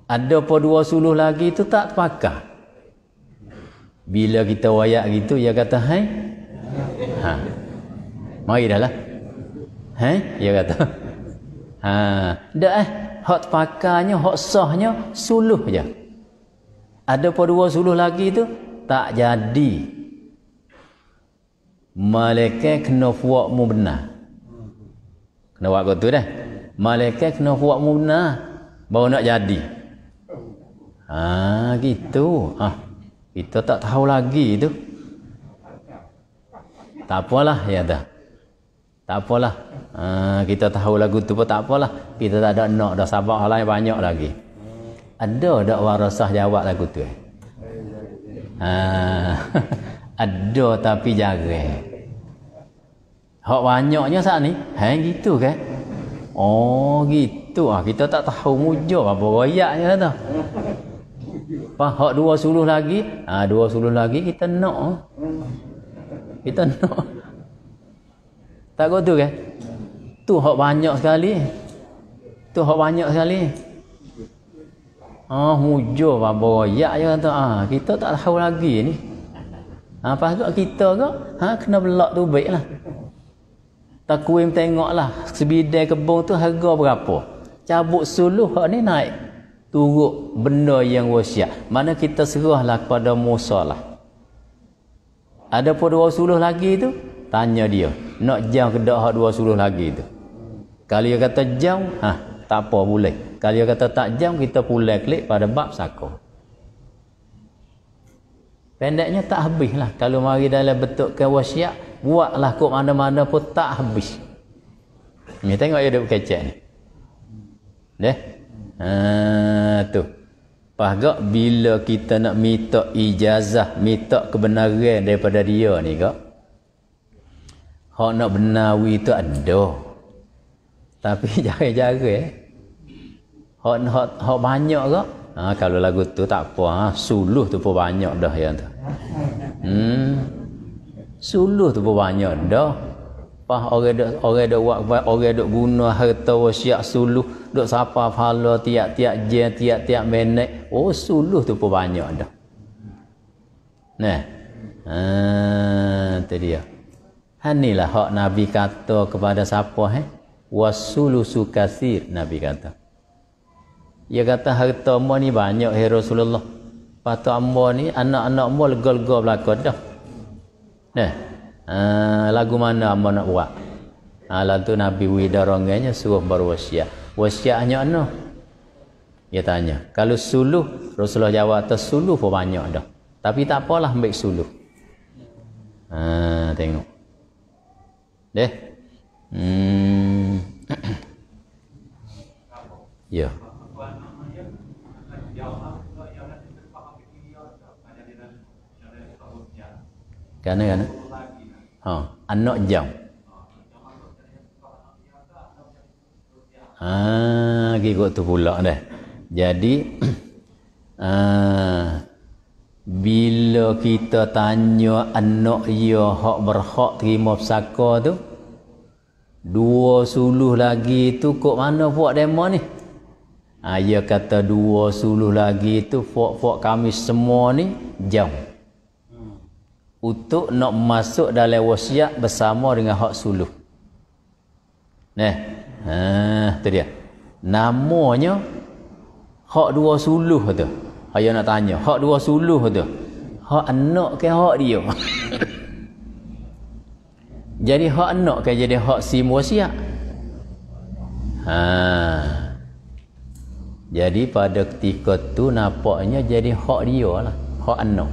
ada apa dua suluh lagi tu tak pakah bila kita wayak gitu ia kata hai ha mari dah lah hai ia kata ha dah eh hak pakahnya hak sahnya suluh je ada apa dua suluh lagi tu tak jadi malaikat kena buat mu benar kena buat kau dah malaikat kena buat mu benar baru nak jadi Ha gitu. Ha. Kita tak tahu lagi itu. Tak apalah ya dah. Tak apalah. Ha kita tahu lagu tu pun tak apalah. Kita tak ada nak dah sabar hal lain banyak lagi. Ada dak warasah jawab lagu tu eh? Ha. ada tapi jarang. Hak banyaknya saat ni. Ha gitu kan? Oh gitu. Ah kita tak tahu mujur apa royaknya tu. Pak dua suluh lagi, ha, dua suluh lagi kita nak. Kita nak. Tak kau tu ke? Tu hak banyak sekali. Tu hak banyak sekali. Ah, hujur pak lah, boyak je kata. Ah, kita tak tahu lagi ni. Ha, pas tu kita ke, ha, kena belak tu baiklah. lah. Tak kuim tengok lah, sebidai kebun tu harga berapa. Cabut suluh hak ni naik turut benda yang wasiat. Mana kita serahlah kepada Musa lah. Ada pun dua suluh lagi tu, tanya dia. Nak jam ke dah dua suluh lagi tu. Kalau dia kata jam, ha, tak apa boleh. Kalau dia kata tak jam, kita pulang klik pada bab sako. Pendeknya tak habis lah. Kalau mari dalam bentuk ke kewasiat, buatlah ke mana-mana pun tak habis. Ni tengok dia duduk kecek ni. Deh, Ha tu. Pasal bila kita nak minta ijazah, minta kebenaran daripada dia ni kak. Hak nak benawi tu ada. Tapi jarang-jarang eh. Hak hak hak banyak kak. Ha, kalau lagu tu tak apa ha. Suluh tu pun banyak dah yang tu. Hmm. Suluh tu pun banyak dah pah orang dok orang dok wak orang dok guna harta wasiat suluh dok sapa pahala tiap-tiap je tiap-tiap menek oh suluh tu pun banyak dah nah ha tu dia hanilah hak nabi kata kepada siapa eh wasulusu sukasir nabi kata dia kata harta mu ni banyak hai rasulullah patu ambo ni anak-anak mu gol-gol belaka dah nah Ha, lagu mana hamba nak buat? Ala ha, tu Nabi Wida ronggenya suruh berwasiat. Wasiatnya anu? Dia tanya. Kalau suluh, Rasulullah jawab tersuluh pun banyak dah. Tapi tak apalah ambil suluh. Ha, tengok. Deh. Hmm. ya. Kerana-kerana? Ha, anak jam. Ah, ha, gigot tu pula dah. Jadi ah bila kita tanya anak ia ya hak berhak terima pesaka tu dua suluh lagi tu kok mana buat demo ni? Ah ha, ya kata dua suluh lagi tu fuak-fuak kami semua ni jam untuk nak masuk dalam wasiat bersama dengan hak suluh. Nah, ha, tu dia. Namanya hak dua suluh tu. Saya nak tanya, hak dua suluh tu. Hak anak ke hak dia? jadi hak anak ke jadi hak si wasiat? Ha. Jadi pada ketika tu nampaknya jadi hak dia lah, hak anak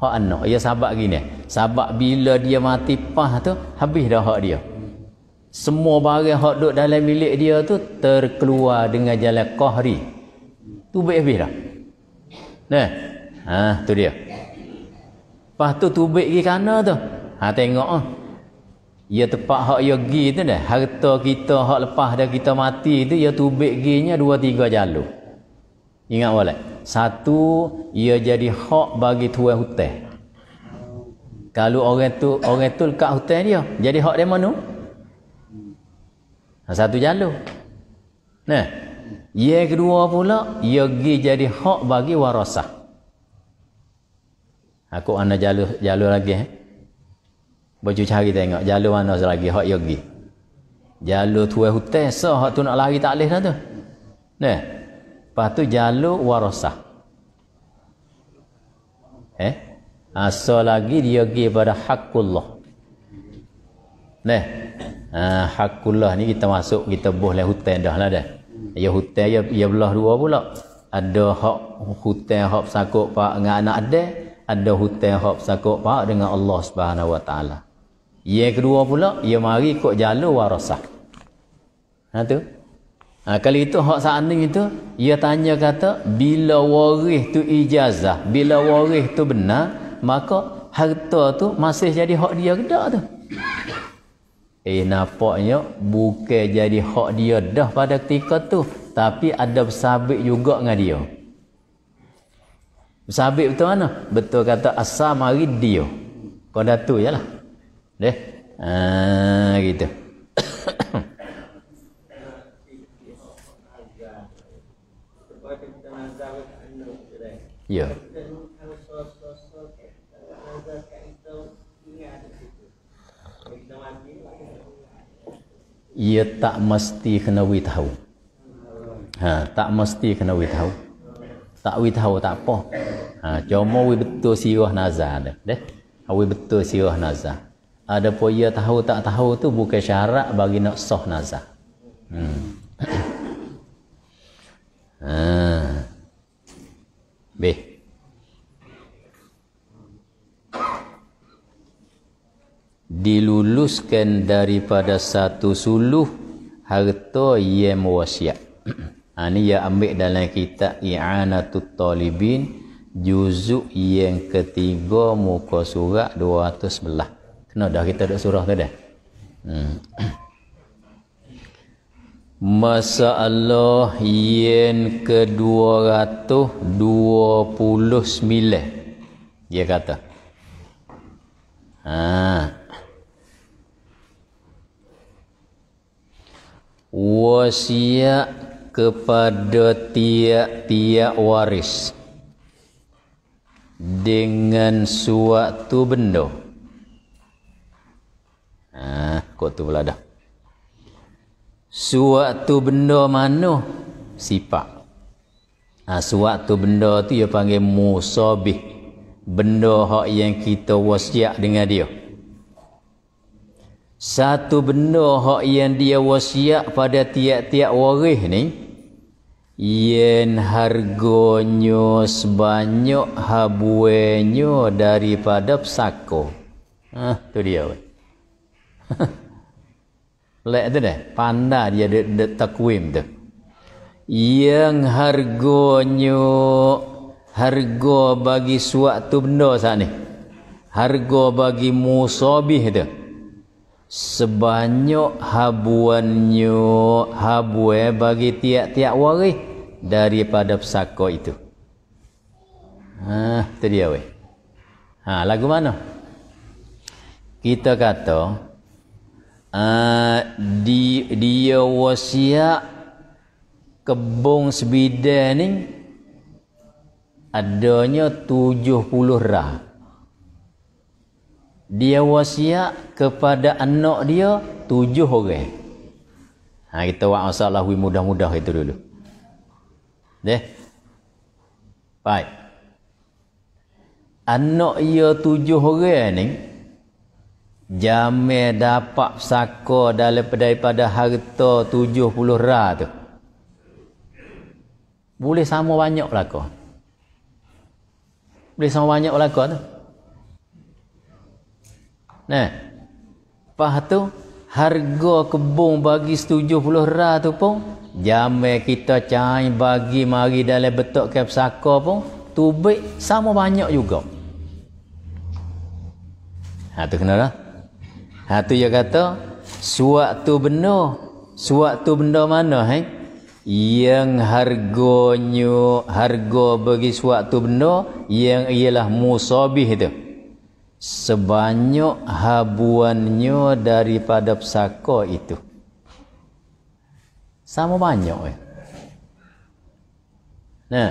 hak anak. Ya sahabat gini. Eh. Sahabat bila dia mati pah tu habis dah hak dia. Semua barang hak duduk dalam milik dia tu terkeluar dengan jalan kahri. Tu baik habis dah. Nah. Ha tu dia. Pah tu tubik ke kana tu. Ha tengok ah. Ya tepat hak ya gi tu dah. Harta kita hak lepas dah kita mati tu ya tu tubik ginya dua tiga jalur. Ingat boleh? Satu, ia jadi hak bagi tuan hutan. Kalau orang tu orang tu dekat hutan dia, jadi hak dia mana? Ha, satu jalur. Nah. Yang kedua pula, ia pergi jadi hak bagi warasah. Aku ha, ana jalur jalur lagi eh. Baju cari tengok jalur mana lagi hak yogi? Jalur tuai hutan sah hak tu nak lari tak leh dah tu. Nah. Lepas tu jalur warasah. Eh? Asal ha, lagi dia pergi pada hakullah. Neh. Ha, hakullah ni kita masuk kita boh le hutan dah lah dah. Ya hutan ya ya belah dua pula. Ada hak hutan hak sakok pak dengan anak ada, ada hutan hak sakok pak dengan Allah Subhanahu Wa Taala. Yang kedua pula ya mari kok jalur warasah. Ha tu. Ha, kali itu hak sana itu ia tanya kata bila waris tu ijazah, bila waris tu benar, maka harta tu masih jadi hak dia ke dah tu. Eh nampaknya bukan jadi hak dia dah pada ketika tu, tapi ada bersabit juga dengan dia. Bersabit betul mana? Betul kata asal mari dia. Kau dah tu jelah. Deh. Ah gitu. Ya. Ia tak mesti kena wi tahu. Ha, tak mesti kena wi tahu. Tak wi tahu tak apa. Ha, cuma wi betul sirah nazar dah. Deh. Awi ha, betul sirah nazar. Ada pun ia tahu tak tahu tu bukan syarat bagi nak sah nazar. Hmm. ha. B. Diluluskan daripada satu suluh harta yang wasiat. ha, ini yang ambil dalam kitab I'anatul Talibin juzuk yang ketiga muka surat 211. Kena dah kita ada surah tu Hmm. Masalah yen ke-229 Dia kata ha. Wasiat kepada tiap-tiap waris Dengan suatu benda Ah, ha, tu pula dah. Suatu benda mana sifat. Ha, suatu benda tu dia panggil musabih. Benda hak yang kita wasiat dengan dia. Satu benda hak yang dia wasiat pada tiap-tiap waris ni yang hargonyo sebanyak habuenya daripada pesako. Ha, tu dia. Lek tu dah. Pandai dia dek de, takwim tu. Yang harganya harga bagi suatu benda saat ni. Harga bagi musabih tu. Sebanyak habuannya habuai bagi tiap-tiap waris daripada pesaka itu. Ha, itu dia weh. Ha, lagu mana? Kita kata uh, di, dia wasiat kebong sebidang ni adanya tujuh puluh rah. Dia wasiat kepada anak dia tujuh orang. Ha, kita buat masalah mudah-mudah itu dulu. Deh. Baik. Anak ia tujuh orang ni, Jamil dapat saka daripada, daripada harta tujuh puluh ra tu. Boleh sama banyak lah kau, Boleh sama banyak lah kau tu. Nah. Lepas tu, harga kebun bagi setujuh puluh ra tu pun, jamil kita cari bagi mari dalam betuk kep saka pun, tubik sama banyak juga. Ha, tu kena lah. Ha tu dia kata suatu benda suatu benda mana eh yang harganya harga bagi suatu benda yang ialah musabih itu sebanyak habuannya daripada pesaka itu sama banyak eh nah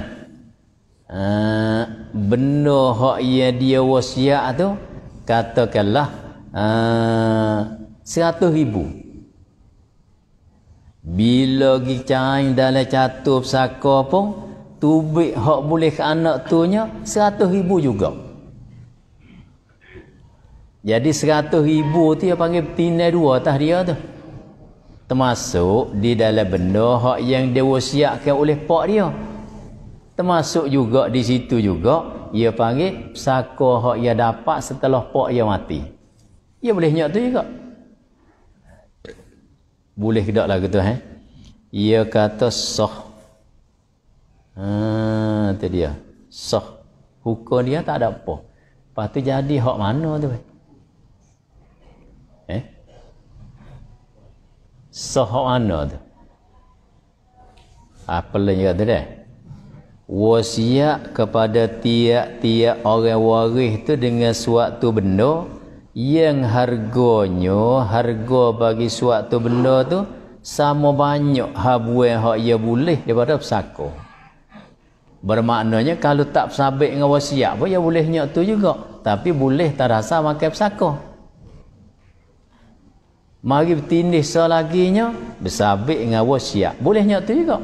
uh, benda hak yang dia wasiat tu katakanlah uh, ah, 100 ribu bila pergi cari dalam catur saka pun tubik hak boleh ke anak tunya 100 ribu juga jadi 100 ribu tu yang panggil tinai dua atas dia tu termasuk di dalam benda hak yang dia wasiatkan oleh pak dia termasuk juga di situ juga ia panggil saka hak yang dapat setelah pak yang mati Ya boleh nyata juga. Boleh ke taklah kata eh? Ia kata sah. Ha, tu dia. Sah. Hukum dia tak ada apa. Lepas tu jadi hak mana tu? Eh? Sah eh? hak mana tu? Apa lagi kata dia? Wasiat kepada tiap-tiap orang waris tu dengan suatu benda yang harganya harga bagi suatu benda tu sama banyak habuan hak ia boleh daripada pesako bermaknanya kalau tak sabit dengan wasiat pun ia bolehnya tu juga tapi boleh tak rasa makan pesako mari bertindih selaginya bersabit dengan wasiat bolehnya tu juga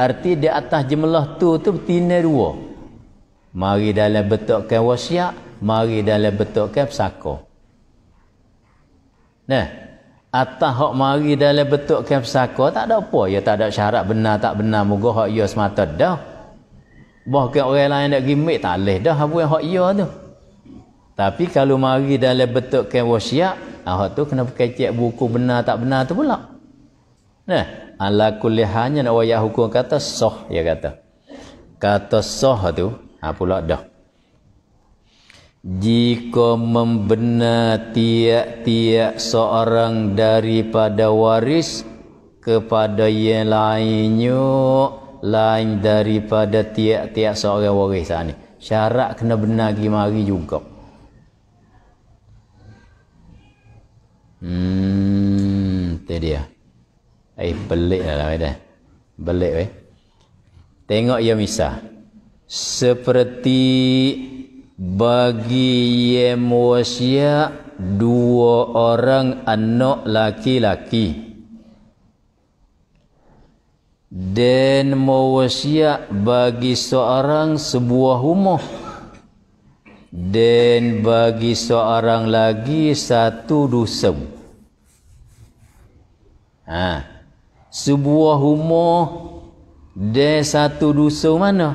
arti di atas jumlah tu tu bertindih dua mari dalam bentukkan wasiat mari dalam bentukkan pesako Nah, atas hak mari dalam bentuk kafsako tak ada apa. Ya tak ada syarat benar tak benar moga hak ya semata dah. Bahkan orang lain nak gimik tak leh dah apa hak ya tu. Tapi kalau mari dalam bentuk kan wasiat, ah tu kena pakai cek buku benar tak benar tu pula. Nah, ala kulihannya nak wayah hukum kata sah ya kata. Kata sah tu, ah pula dah. Jika membenar tiak-tiak seorang daripada waris kepada yang lainnya lain daripada tiak-tiak seorang waris ini. Ha, Syarat kena benar lagi juga. Hmm, itu dia. Eh, belik lah. Eh. Belik. Eh. Tengok ya misal. Seperti bagi yang wasia dua orang anak laki-laki dan mewasia bagi seorang sebuah rumah dan bagi seorang lagi satu dusun ha sebuah rumah dan satu dusun mana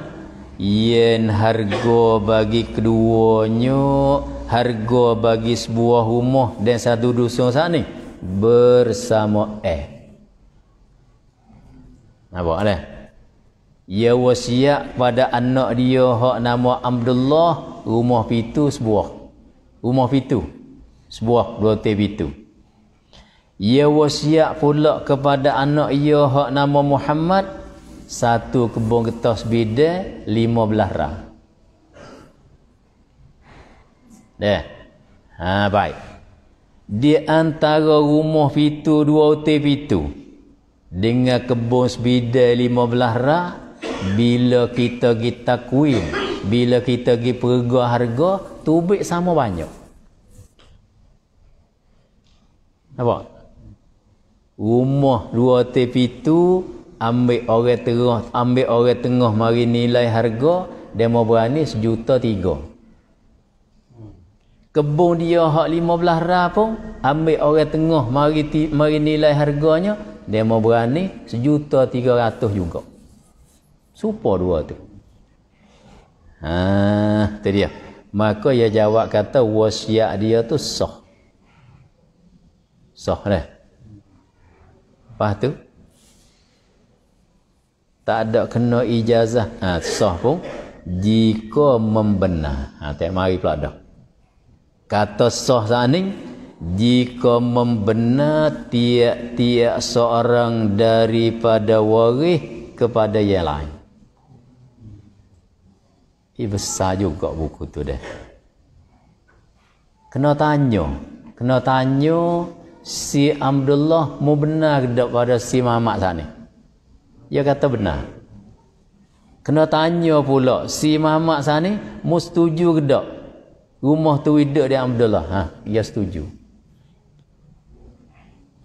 yen harga bagi keduanya harga bagi sebuah rumah dan satu dusun saat ni bersama eh apa ada Ya wasiat pada anak dia hak nama Abdullah rumah pitu sebuah rumah pitu sebuah dua tiga pitu Ya wasiat pula kepada anak ia hak nama Muhammad satu kebun getah bide lima belah rah. Dah. Ha baik. Di antara rumah pitu dua hotel pitu dengan kebun sebida lima belah rah bila kita pergi takwim bila kita pergi pergah harga tubik sama banyak. Nampak? Rumah dua hotel pitu ambil orang terus, ambil orang tengah mari nilai harga, demo mau berani sejuta tiga. Kebun dia hak lima belah rah pun, ambil orang tengah mari, mari nilai harganya, demo mau berani sejuta tiga ratus juga. Super dua tu. Ha, tu dia. Maka ia jawab kata wasiat dia tu sah. Sah lah. Lepas tu, tak ada kena ijazah ha, sah pun jika membenar ha, tak mari pula dah kata sah saat ni jika membenar tiap-tiap seorang daripada waris kepada yang lain ia besar juga buku tu deh. kena tanya kena tanya si Abdullah mau benar kepada si Muhammad saat ni dia kata benar. Kena tanya pula si Muhammad sana mu setuju ke tak? Rumah tu hidup di Abdullah. Ha, dia setuju.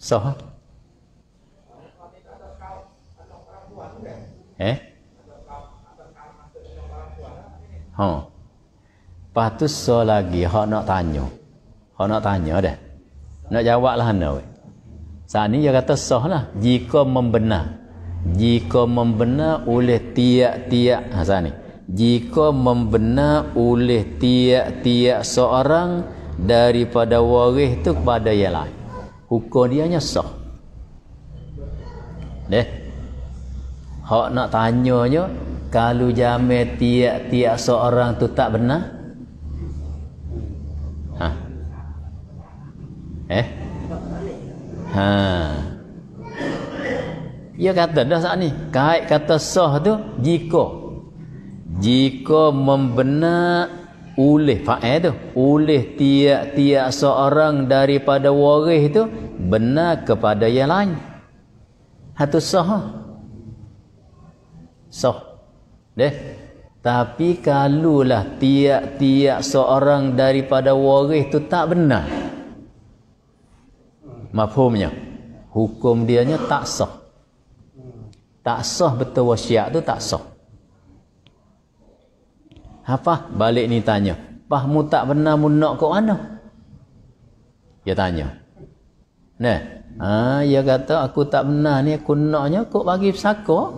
Sah. So, ha? Eh? Ha. Lepas tu so lagi hak nak tanya. Hak nak tanya dah. Nak jawablah lah anda. Saat ni dia kata sah lah. Jika membenar jika membenar oleh tiak-tiak ha, ni jika membenar oleh tiak-tiak seorang daripada waris tu kepada yang lain hukum dia hanya sah deh hak nak tanyanya kalau jamai tiak-tiak seorang tu tak benar ha eh ha dia kata dah saat ni. Kait kata sah tu jika. Jika membenar oleh fa'il tu. Oleh tiap-tiap seorang daripada waris tu. Benar kepada yang lain. Itu sah. Lah. Sah. Deh. Tapi kalulah tiap-tiap seorang daripada waris tu tak benar. Mafhumnya. Hukum dianya tak sah. Tak sah betul wasiat tu tak sah. Apa? Ha, Balik ni tanya. Pah mu tak benar mu nak ke mana? Dia tanya. Neh, ha, dia kata aku tak benar ni aku naknya aku bagi pesaka.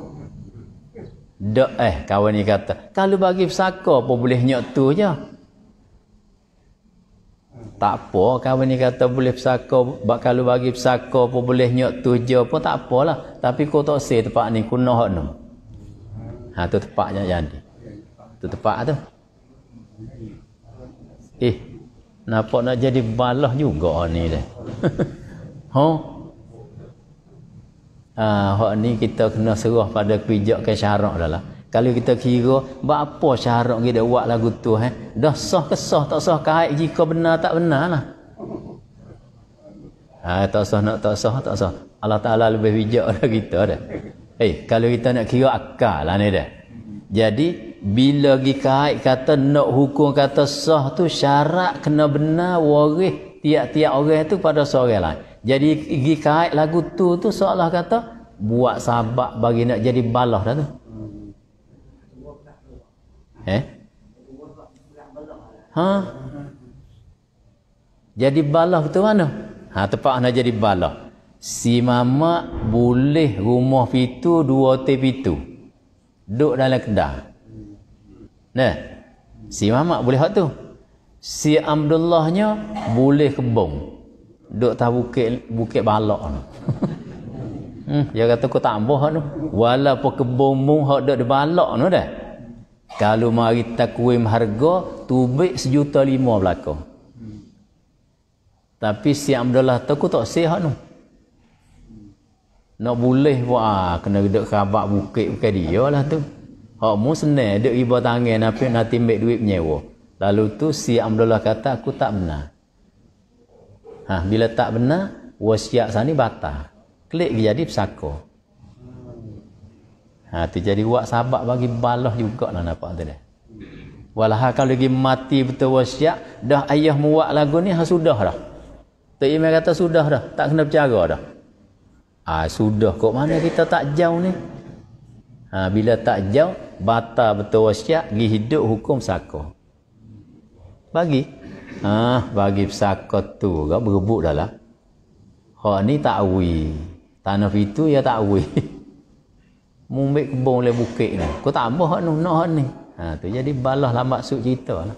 Dak eh kawan ni kata, kalau bagi pesaka apa boleh nyok tu je tak apa kawan ni kata boleh pesaka bak kalau bagi pesaka apa boleh nyok tu je tak apalah tapi ko tak se tempat ni kuno hak nom ha tu tempatnya jadi tu tempat tu eh nampak nak jadi balah juga ni dah ha ah hak ni kita kena serah pada pijak ke syarak dah lah kalau kita kira berapa syarat kita buat lagu tu eh? dah sah ke sah tak sah kait jika benar tak benar lah ha, tak sah nak tak sah tak sah Allah Ta'ala lebih bijak dah kita dah eh hey, kalau kita nak kira akal lah ni dah jadi bila pergi kait kata nak hukum kata sah tu syarat kena benar waris tiap-tiap orang tu pada seorang lain jadi pergi kait lagu tu tu seolah kata buat sahabat bagi nak jadi balah dah tu Eh? Ha? Jadi balah tu mana? Ha, tepat nak jadi balah. Si mama boleh rumah pitu dua teh pitu. Duduk dalam kedah. Nah. Si mama boleh hak tu. Si Abdullahnya boleh kebong. Duduk tahu bukit, bukit balok tu. hmm, dia kata aku tambah tu. Walaupun kebong mu hak duduk di balok tu dah. Kalau mari takwim harga tubik sejuta lima belaka. Tapi si Abdullah tu tak sihat tu. Nak boleh pun ah, kena duduk khabar bukit bukan dia lah tu. Hak mu senang duduk riba tangan tapi nak timbik duit menyewa. Lalu tu si Abdullah kata aku tak benar. Ha, bila tak benar, wasiat sana batal. Klik jadi pesakor. Ha, tu jadi wak sahabat bagi balah juga lah nampak tu dah. Walah kalau lagi mati betul wasiat, dah ayah muak lagu ni, ha, sudah dah. Tok Imam kata sudah dah, tak kena bercara dah. Ha, sudah kok mana kita tak jauh ni. Ha, bila tak jauh, bata betul wasiat, pergi hidup hukum sakoh. Bagi. Ha, bagi sakoh tu, kau berebut dah lah. Hak ni tak wui. Tanah itu ya tak wui. mumbik kebun oleh bukit ni. Kau tak ambuh hak nuh nuh ni. Ha, tu jadi balah lambat sud cerita lah.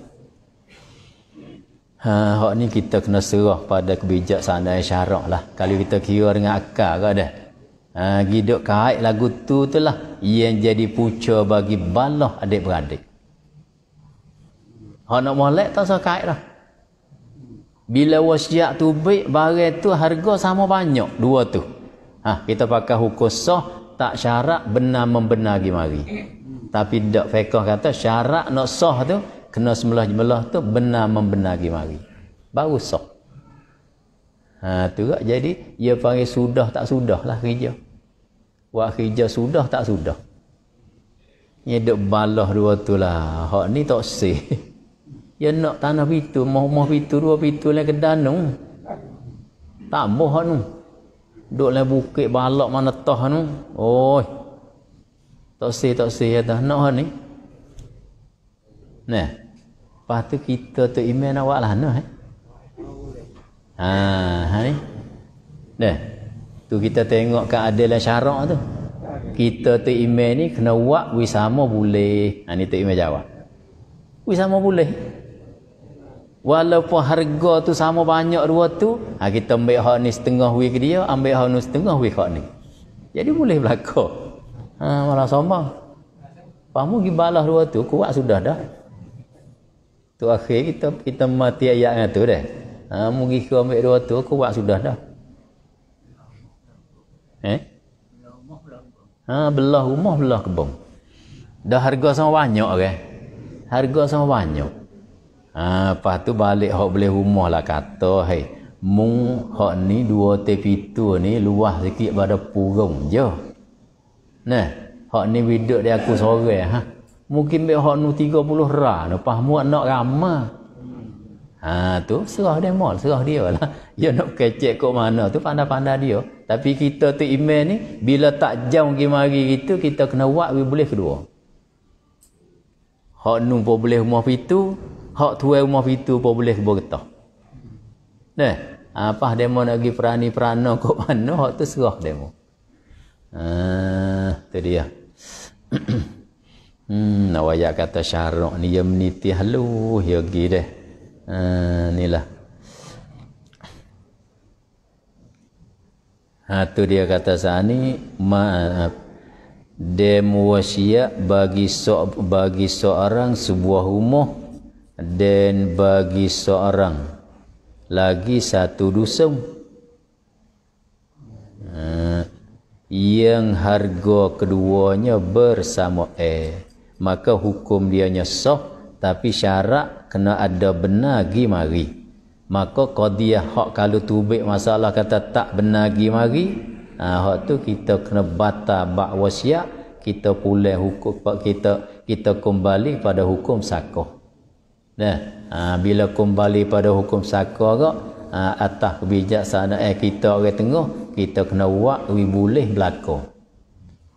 Ha, hak ni kita kena serah pada kebijaksanaan sana yang syarak lah. Kalau kita kira dengan akal kau dah. Ha, giduk kait lagu tu tu lah. Yang jadi puca bagi balah adik-beradik. Hak nak molek tak usah kait lah. Bila wasiat tu baik, barang tu harga sama banyak. Dua tu. Ha, kita pakai hukum sah, tak syarat benar membenar lagi mari tapi dak fiqh kata syarat nak sah tu kena semelah jemelah tu benar membenar lagi mari baru sah ha tu juga jadi ia ya panggil sudah tak sudah lah kerja buat kerja sudah tak sudah ni ya, dak balah dua tu lah hak ni tak sih ia nak tanah pitu mau mau pitu dua pitu lah ke danung tak mau hak nung duduk dalam bukit balak mana tah tu oi tak sih tak sih ya dah nak ni nah lepas tu kita tu iman awak lah nah eh? ha ha ni nah tu kita tengok keadilan syarak tu kita tu iman ni kena buat wisama boleh ha ni tu iman jawab wisama boleh Walaupun harga tu sama banyak dua tu, ha, kita ambil hak ni setengah wik dia, ambil hak ni setengah wik hak ni. Jadi boleh berlaku. Ha, malah sombong. Pahamu pergi balas dua tu, kuat sudah dah. Tu akhir kita kita mati ayat yang tu dah. Ha, mungkin kau ambil dua tu, kuat sudah dah. Eh? Ha, belah rumah, belah kebong. Dah harga sama banyak ke? Okay? Harga sama banyak. Ha, lepas tu balik hok boleh rumah lah kata, hey, mung hok ni dua tepi tu ni luah sikit pada purung je. Nah, hok ni widuk dia aku seorang ha. Mungkin be hok nu 30 ra, lepas mu nak ramah. Ha tu serah dia mal, serah dia lah. Ya nak kecek kok mana tu pandai-pandai dia. Tapi kita tu iman ni bila tak jam pergi mari gitu kita kena buat boleh kedua. Hak nun pun boleh rumah pitu, hak tuai rumah itu pun boleh kebo getah. Nah, apa demo nak pergi perani perana kok mana hak tu serah demo. Ah, tu dia. hmm, nawaya kata syarok ni yang meniti halu ya deh, Ah, nilah. Ha tu dia kata sani ma demo wasia bagi so bagi seorang sebuah rumah dan bagi seorang lagi satu dosa eh, yang harga keduanya bersama eh maka hukum dianya sah tapi syarat kena ada benar gi mari maka qadiyah hak kalau tubik masalah kata tak benar gi mari ha, hak tu kita kena bata bak kita pulih hukum kita kita kembali pada hukum sakoh Dah. Ha, bila kembali pada hukum saka kak, ha, ah, atas kebijaksanaan eh, kita orang tengah, kita kena buat we boleh berlaku.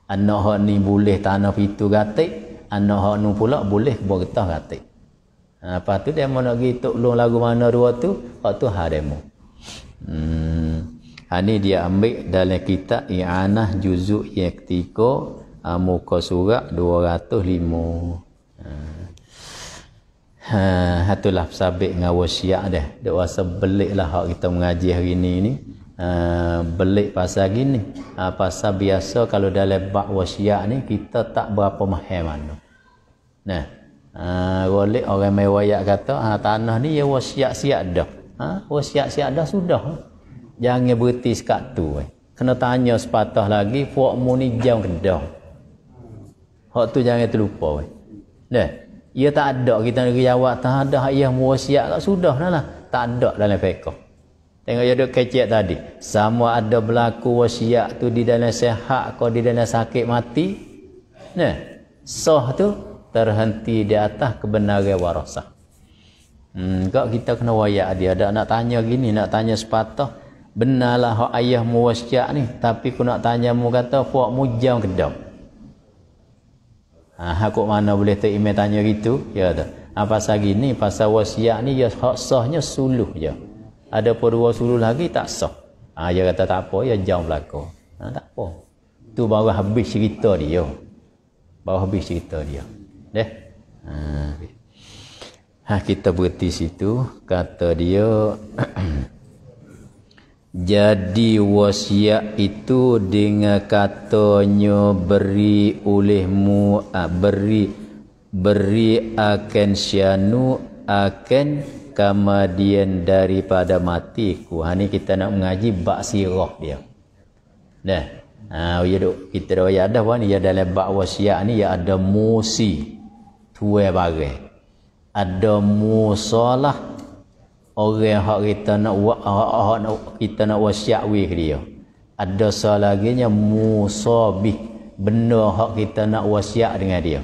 Anak hak ni boleh tanah itu gatik, anak hak ni pula boleh kebogetah gatik. Ha, ah, lepas tu dia nak pergi tuk lung lagu mana dua tu, waktu tu harimu. Hmm. Ha, ni dia ambil dalam kitab I'anah Juzuk Yaktiko muka surat 205 ha itulah sabik dengan wasiat dia dia rasa beliklah hak kita mengaji hari ini ni ha belik pasal gini ha, pasal biasa kalau dah bab wasiat ni kita tak berapa mahal mana nah ha boleh orang mai kata ha, tanah ni ya wasiat siap dah ha wasiat siap dah sudah jangan berhenti sekat tu eh. kena tanya sepatah lagi puak mu ni jauh kedah hak tu jangan terlupa weh nah ia tak ada kita nak jawab tak ada ayah muasiat tak sudah dah lah. Tak ada dalam fiqh. Tengok ya duk kecil tadi. Sama ada berlaku wasiat tu di dalam sehat ke di dalam sakit mati. Nah, sah tu terhenti di atas kebenaran warasah. Hmm, kak kita kena wayak dia. Ada nak tanya gini, nak tanya sepatah. Benarlah hak ayah mu wasiat ni, tapi ku nak tanya mu kata puak mu jam kedap. Ha, kok mana boleh tak imam tanya gitu? Ya tak. Ha, pasal gini, pasal wasiat ni, ya hak sahnya suluh je. Ada perlu dua suluh lagi, tak sah. Ha, dia kata tak apa, ya jauh belakang. Ha, tak apa. Tu baru habis cerita dia. Baru habis cerita dia. Deh. Ha, ha kita berhenti situ. Kata dia... Jadi wasiat itu dengan katanya beri olehmu ah, beri beri akan syanu akan kemudian daripada matiku. Ha ni kita nak mengaji bab sirah dia. Dah. Ha ya duk kita dah ayat dah ni ya dalam bab wasiat ni ya ada musi tuai barang. Ada musalah orang hak kita nak hak kita nak wasiat we dia ada selaginya musabih benda hak kita nak wasiat dengan dia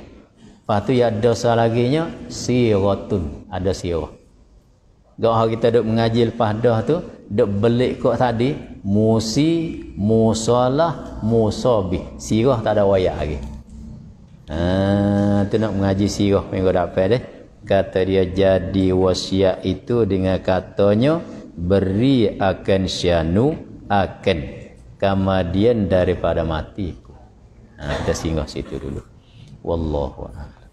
lepas tu yang ada selaginya siratun ada sirah gak hak kita duk mengaji lepas dah tu duk belik kok tadi musi musalah musabih sirah tak ada wayak lagi Ah, tu nak mengaji sirah minggu depan deh kata dia jadi wasiat itu dengan katanya beri akan syanu akan kemudian daripada matiku. Ha, kita singgah situ dulu. Wallahu a'lam.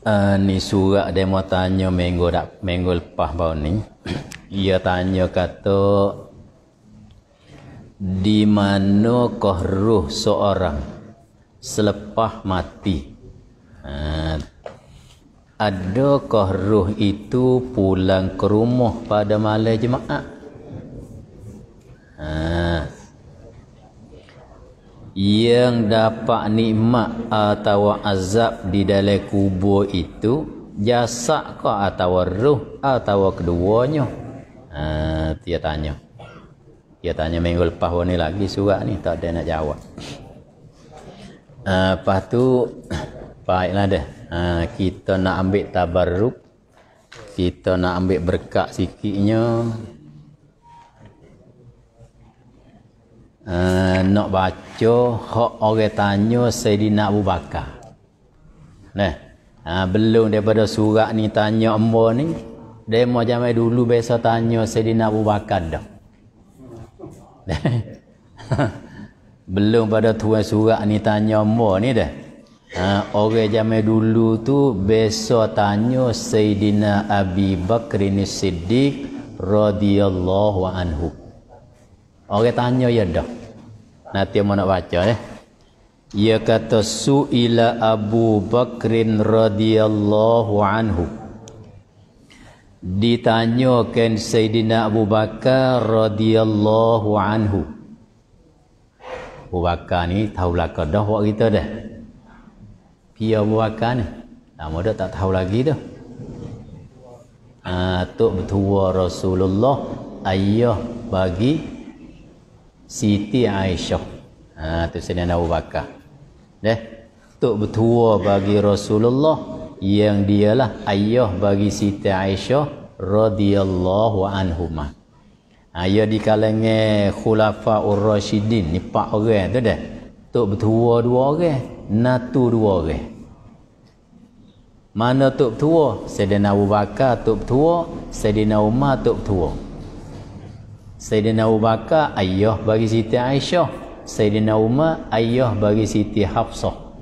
Uh, ni surat dia mau tanya minggu dak minggu lepas baru ni. Ia tanya kata di mana kah ruh seorang selepas mati? Uh, eh, ada kah ruh itu pulang ke rumah pada malam jemaah? Eh, uh, yang dapat nikmat atau azab di dalam kubur itu jasad ke atau ruh atau keduanya ha, dia tanya dia tanya minggu lepas ni lagi surat ni tak ada nak jawab ha, lepas tu baiklah dah ha, kita nak ambil tabarruk kita nak ambil berkat sikitnya Eh, nak baca hak orang tanya Sayyidina Abu Bakar. Nah, uh, belum daripada surat ni tanya ambo ni, demo zaman dulu biasa tanya Sayyidina Abu Bakar dah. belum pada tuan surat ni tanya ambo ni dah. Uh, orang zaman dulu tu biasa tanya Sayyidina Abi Bakr Siddiq radhiyallahu anhu. Orang tanya ya dah. Nanti mau nak baca eh. ya Ia kata suila Abu Bakrin radhiyallahu anhu. Ditanyakan Sayyidina Abu Bakar radhiyallahu anhu. Abu Bakar ni tahu lah dah waktu kita dah. Pia Abu Bakar ni. Lama dah tak tahu lagi dah. Atuk ah, bertuah Rasulullah ayah bagi Siti Aisyah. Ha tu Saidina Abu Bakar. deh. tok bertua bagi Rasulullah yang dialah ayah bagi Siti Aisyah radhiyallahu anhuma. Ha ya di kalangan Khulafa Ar-Rasyidin ni empat orang tu deh. Tok bertua dua orang, natu dua orang. Mana tok tua? Saidina Abu Bakar tok tua, Saidina Umar tok tua. Sayyidina Abu Bakar ayah bagi Siti Aisyah Sayyidina Umar ayah bagi Siti Hafsah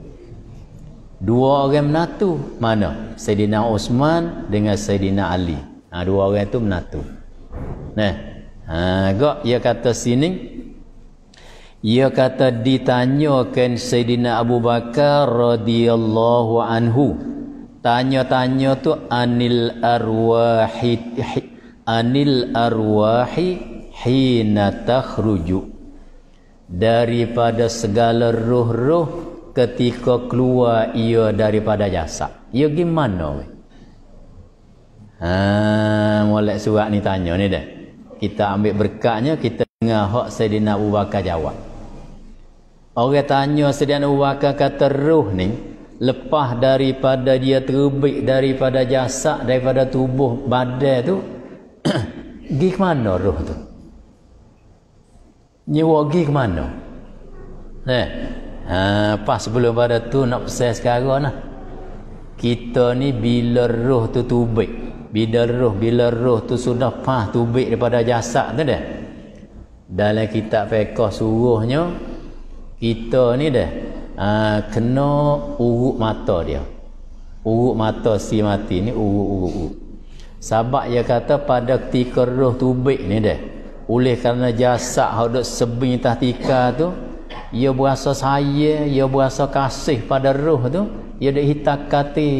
dua orang menatu mana? Sayyidina Osman dengan Sayyidina Ali ha, dua orang itu menatu nah ha, kok ia kata sini ia kata ditanyakan Sayyidina Abu Bakar radhiyallahu anhu tanya-tanya tu anil arwahi anil arwahi hina takhruju daripada segala ruh-ruh ketika keluar ia daripada jasad. Ia gimana we? Ha, molek surat ni tanya ni dah. Kita ambil berkatnya kita dengar hak Saidina Abu Bakar jawab. Orang tanya Saidina Abu Bakar kata ruh ni lepas daripada dia terbit daripada jasad daripada tubuh badai tu pergi mana ruh tu? nyewagi ke mana eh ha, pas sebelum pada tu nak pesan sekarang lah kita ni bila roh tu tubik bila roh bila roh tu sudah pah tubik daripada jasad tu dah dalam kitab fiqh suruhnya kita ni dah uh, ha, kena urut mata dia urut mata si mati ni urut urut urut sebab dia kata pada ketika roh tubik ni dah oleh kerana jasa hodok sebing tah tika tu ia berasa saya ia berasa kasih pada roh tu ia dak hitakati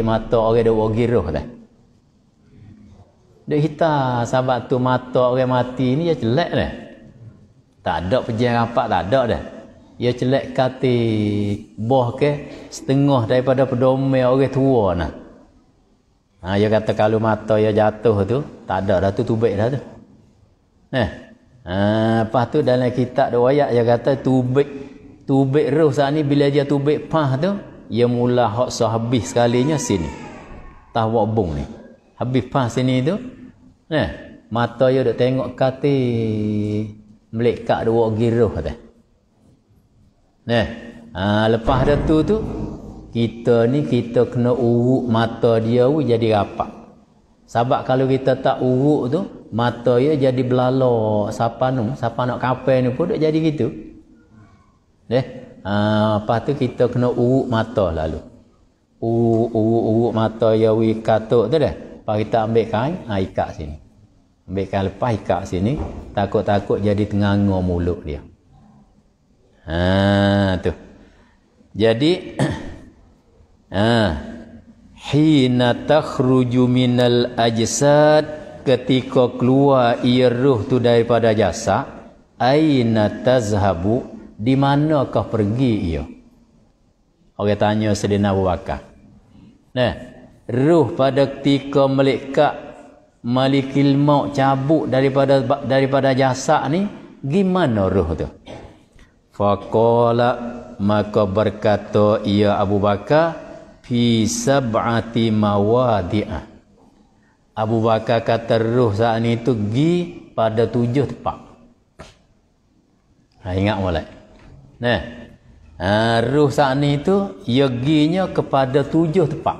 mata orang dak wogi roh dah dak hita sahabat tu mata orang mati ni ia jelek dah tak ada pejian rapat tak ada dah ia jelek kati boh ke setengah daripada pedomai orang tua nah. Ha, ia kata kalau mata ia jatuh tu, tak ada dah tu tubik dah tu. Eh. Ha, lepas tu dalam kitab dua ayat dia kata tubik tubik roh saat ni bila dia tubik pah tu dia mula hak sahabis sekalinya sini. Tah wak bung ni. Habis pah sini tu. Eh, mata dia dok tengok kati melekat dua giroh tu. Eh. Ha, lepas dah tu tu kita ni kita kena uruk mata dia jadi rapat. Sebab kalau kita tak uruk tu, mata dia jadi belala. Siapa nu, siapa nak kafe ni pun dah jadi gitu. Deh. Ah, ha, apa tu kita kena uruk mata lalu. Uruk uruk, uruk mata ya wi katuk tu dah. Pak kita ambil kain, ha, ikat sini. Ambil kain lepas ikat sini, takut-takut jadi tengangau mulut dia. Ha, tu. Jadi ha hina takhruju minal ajsad ketika keluar ia ruh tu daripada jasad aina tazhabu di manakah pergi ia orang tanya sedina Abu Bakar nah ruh pada ketika malaikat malikil maut cabut daripada daripada jasa ni gimana ruh tu faqala maka berkata ia Abu Bakar fi sab'ati mawadi'ah. Abu Bakar kata roh saat itu gi pada tujuh tempat. Ha, ingat molek. Nah. Ha, roh saat itu ia ya ginya kepada tujuh tempat.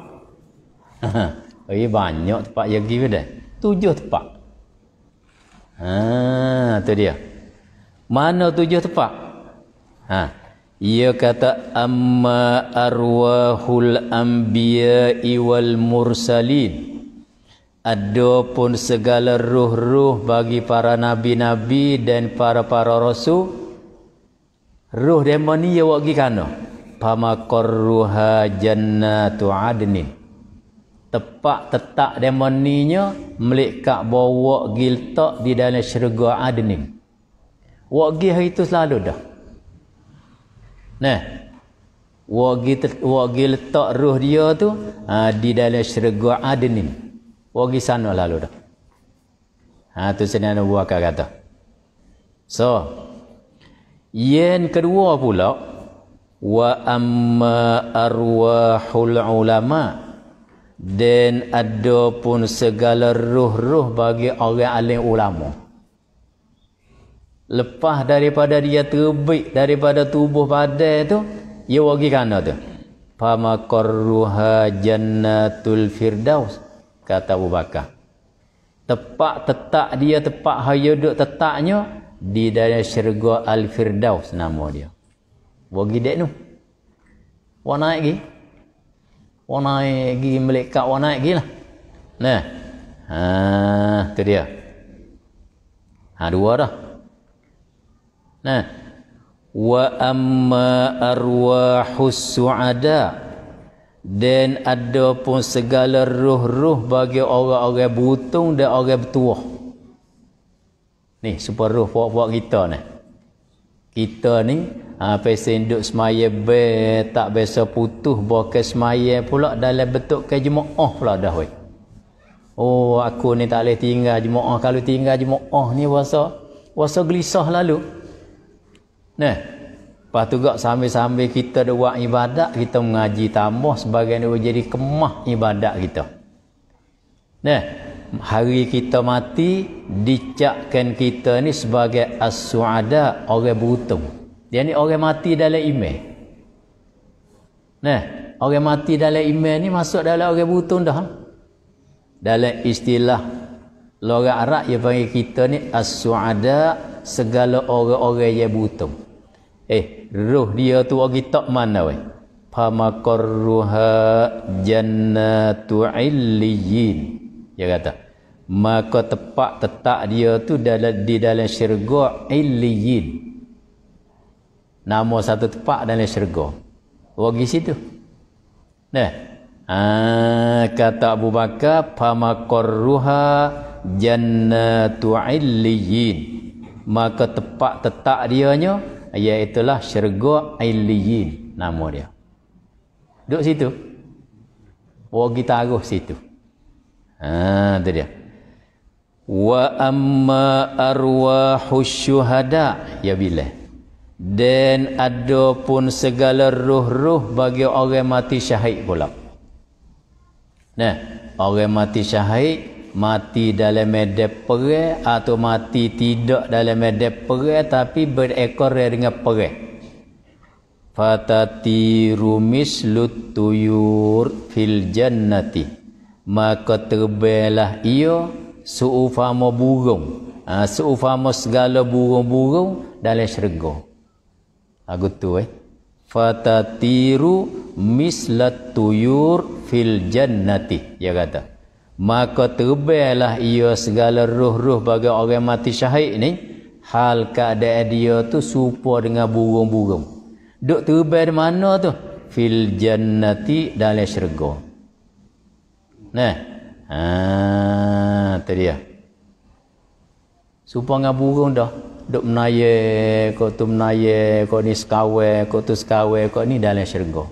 Oh, ha, banyak tempat ia ya gi dah. Tujuh tempat. Ha, tu dia. Mana tujuh tempat? Ha. Ia kata amma arwahul anbiya'i wal mursalin Adapun segala ruh-ruh bagi para nabi-nabi dan para-para rasul Ruh mereka ni ia wakil kano Pamakorruha jannatu adnin Tepak tetak mereka ni nya Melikak bawa giltak di dalam syurga adnin Wakil hari itu selalu dah Nah. Wagi wagi letak roh dia tu ha, di dalam syurga Adenin. Wagi sana lalu dah. Ha tu senang nak buat kata. So, yang kedua pula wa amma arwahul ulama dan adapun segala roh-roh bagi orang alim ulama lepas daripada dia terbit daripada tubuh badai tu dia pergi kana tu pamakarruha jannatul firdaus kata Abu Bakar tepat tetak dia tepat hayo duduk tetaknya di dalam syurga al firdaus nama dia bagi dek nu wa naik gi wa naik gi malaikat wa naik gi nah ha tu dia ha dua dah Nah, wa amma arwahus suada dan ada pun segala ruh-ruh bagi orang-orang butung dan orang bertuah. Ni super ruh puak-puak kita ni. Kita ni ha pesen duk semaya be tak biasa putus bokek semaya pula dalam bentuk kejemaah pula dah weh. Oh aku ni tak boleh tinggal jemaah kalau tinggal jemaah ni rasa rasa gelisah lalu. Nah. Lepas tu juga sambil-sambil kita ada buat ibadat, kita mengaji tambah sebagian dia jadi kemah ibadat kita. Nah, hari kita mati, dicakkan kita ni sebagai as-su'ada, orang beruntung. Dia ni orang mati dalam iman. Nah, orang mati dalam iman ni masuk dalam orang beruntung dah. Dalam istilah orang arak dia panggil kita ni as-su'ada, segala orang-orang yang buta. Eh, ruh dia tu lagi tak mana weh. Famaqarruha jannatu illiyin. Dia kata, maka tepat tetap dia tu dalam di dalam syurga illiyin. Nama satu tepat dalam syurga. Bagi situ. Nah. Ah, kata Abu Bakar, famaqarruha jannatu illiyin maka tempat tetak dia dianya iaitu lah syurga ailiyin nama dia duduk situ orang kita arus situ ha tu dia wa amma arwahus syuhada ya bila dan ada pun segala ruh-ruh bagi orang mati syahid pula. Nah, orang mati syahid mati dalam medan perang atau mati tidak dalam medan perang tapi berekor dengan perang fatati rumis lutuyur fil jannati maka terbelah ia seufama burung ha, seufama segala burung-burung dalam syurga aku tu eh fatatiru mislat tuyur fil jannati ya kata maka terbelah ia segala ruh-ruh bagi orang mati syahid ni hal keadaan dia tu serupa dengan burung-burung duk terbel di mana tu fil jannati dalam syurga nah ha tu dia serupa dengan burung dah duk menaya kau tu menaya kau ni sekawe kau tu sekawe kau ni dalam syurga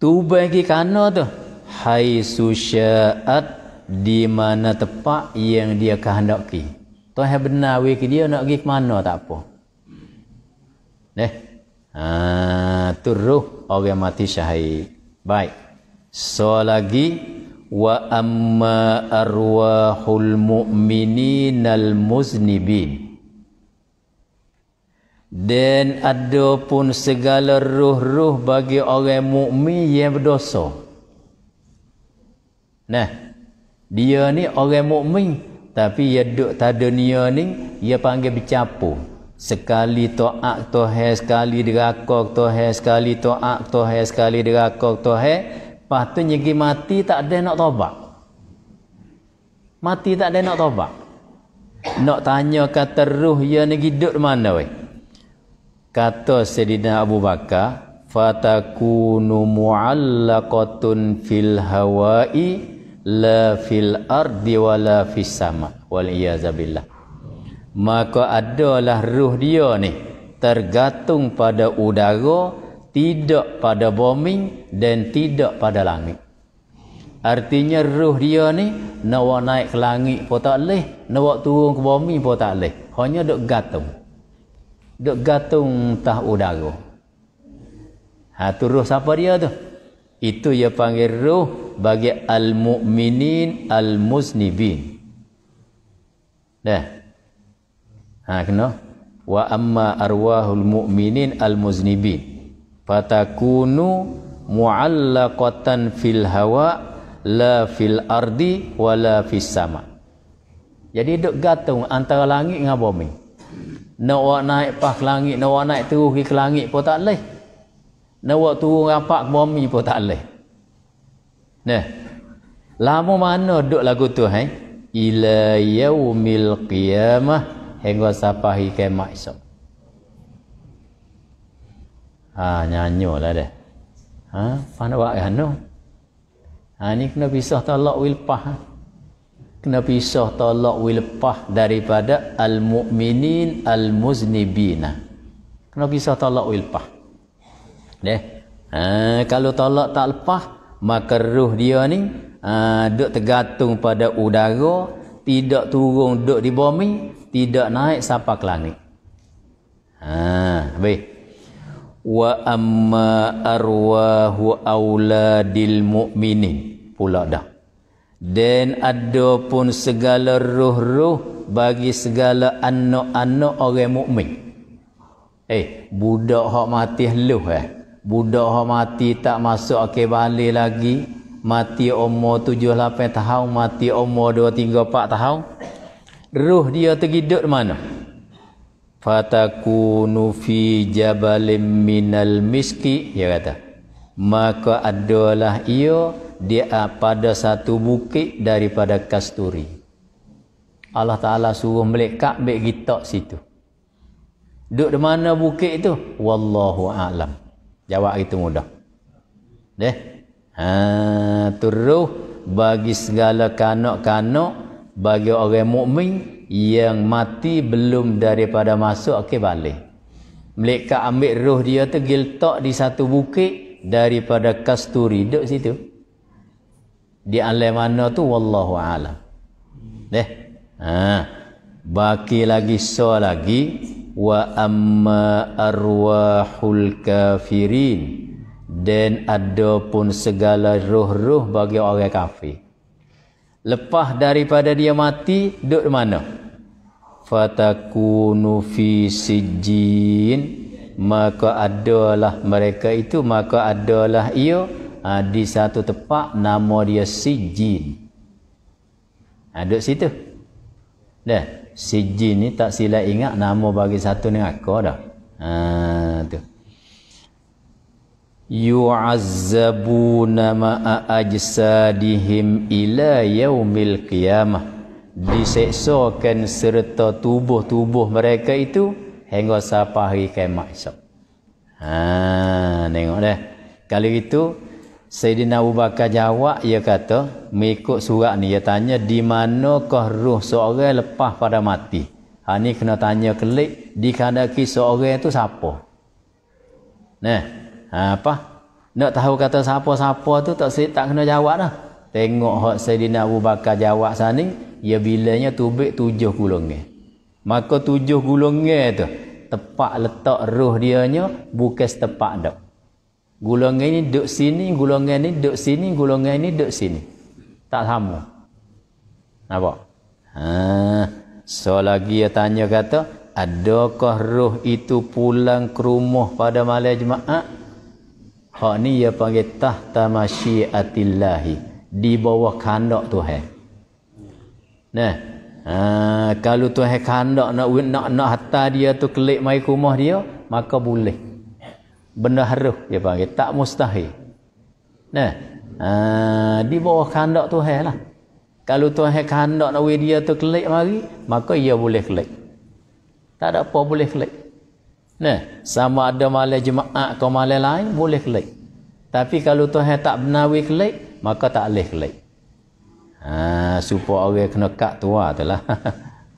tu bagi kana tu hai susya'at di mana tempat yang dia kehendaki. Tuhan benar we dia nak pergi ke mana tak apa. Neh. Ha ruh orang mati syahid. Baik. So lagi wa amma arwahul mu'minin al muznibin dan adapun segala ruh-ruh bagi orang mukmin yang berdosa Nah, dia ni orang mukmin tapi dia duk tak ada dia ni, dia panggil bercapu. Sekali to'ak to'hai, sekali dirakok to'hai, sekali to'ak to'hai, sekali dirakok to'hai. Lepas tu nyegi mati tak ada nak tobak. Mati tak ada nak tobak. Nak tanya kata ruh dia ni hidup di mana weh? Kata Sayyidina Abu Bakar, fataku nu muallaqatun fil hawa'i la fil ardi wa la fis sama wal iyazabilah maka adalah ruh dia ni tergantung pada udara tidak pada bumi dan tidak pada langit artinya ruh dia ni nak naik ke langit pun tak leh nak turun ke bumi pun tak leh hanya duk gantung duk gantung tah udara ha tu ruh siapa dia tu itu ia panggil ruh bagi al-mu'minin al-muznibin dah ha kena wa amma arwahul mu'minin al-muznibin fatakunu mu'allaqatan fil hawa la fil ardi wala fis sama jadi duk gantung antara langit dengan bumi nak naik pas langit nak naik terus ke langit pun tak leh nak turun rapat ke bumi pun tak boleh. Nah. Lama mana duduk lagu tu hai? Eh? Ila yaumil qiyamah hingga sampai ke maksud. Ha nyanyolah dah. Ha pandai buat anu. Ha ni kena pisah talak wilpah. Ha? Kena pisah talak wilpah daripada al-mu'minin al-muznibina. Kena pisah talak wilpah. Deh. Ha, kalau tolak tak lepas, maka ruh dia ni ha, duk tergantung pada udara, tidak turun duk di bumi, tidak naik sampai ke langit. Ha, baik. Wa amma arwahu auladil mu'minin. Pula dah. Dan ada pun segala ruh-ruh bagi segala anak-anak orang mukmin. Eh, budak hak mati leluh eh. Budak yang mati tak masuk akhir balik lagi. Mati umur tujuh lapan tahun. Mati umur dua tiga empat tahun. Ruh dia terhidup di mana? Fataku nufi jabalim minal miski. Dia kata. Maka adalah ia dia ah, pada satu bukit daripada kasturi. Allah Ta'ala suruh melekat baik kita situ. Duduk di mana bukit itu? Wallahu a'lam. Jawab itu mudah. Deh. Ha, turuh bagi segala kanak-kanak bagi orang mukmin yang mati belum daripada masuk ke balik. Mereka ambil roh dia tu giltok di satu bukit daripada kasturi duduk situ. Di alam mana tu wallahu alam. Deh. Ha. Baki lagi so lagi wa amma arwahul kafirin dan ada pun segala roh-roh bagi orang kafir. Lepas daripada dia mati, duduk di mana? Fatakunu fi sijin. Maka adalah mereka itu, maka adalah ia. Ha, di satu tempat, nama dia sijin. Ha, duduk situ. Dah si jin ni tak silap ingat nama bagi satu ni aku dah. Ha tu. Yu'azzabuna ma'a ajsadihim ila yaumil qiyamah. Diseksakan serta tubuh-tubuh mereka itu hingga sampai hari kiamat esok. Ha tengok dah. Kalau itu Sayyidina Abu Bakar jawab, ia kata, mengikut surat ni, ia tanya, di manakah ruh seorang lepas pada mati? Ha, ni kena tanya kelik, di dikandaki seorang tu siapa? Nah, ha, apa? Nak tahu kata siapa-siapa tu, tak sedih, tak kena jawab dah. Tengok hak Sayyidina Abu Bakar jawab sana, ia bilanya tubik tujuh gulungnya. Maka tujuh gulungnya tu, tepat letak ruh dianya, bukan setepat dah. Gulungan ini duduk sini, gulungan ini duduk sini, gulungan ini duduk sini. Tak sama. Apa? Ha, so lagi dia tanya kata, adakah roh itu pulang ke rumah pada malam jemaah? Hak ni dia panggil tahta masyiatillahi. Di bawah kandak Tuhan. Nah, ha, kalau Tuhan kandak nak nak nak, nak hantar dia tu kelik mai rumah dia, maka boleh benda haruh dia panggil tak mustahil nah ha, di bawah kehendak Tuhan lah kalau Tuhan kehendak nak dia tu kelik mari maka ia boleh kelik tak ada apa boleh kelik nah sama ada malam jemaah atau malam lain boleh kelik tapi kalau Tuhan tak benawi kelik maka tak boleh kelik ha, supaya orang kena kat tua tu lah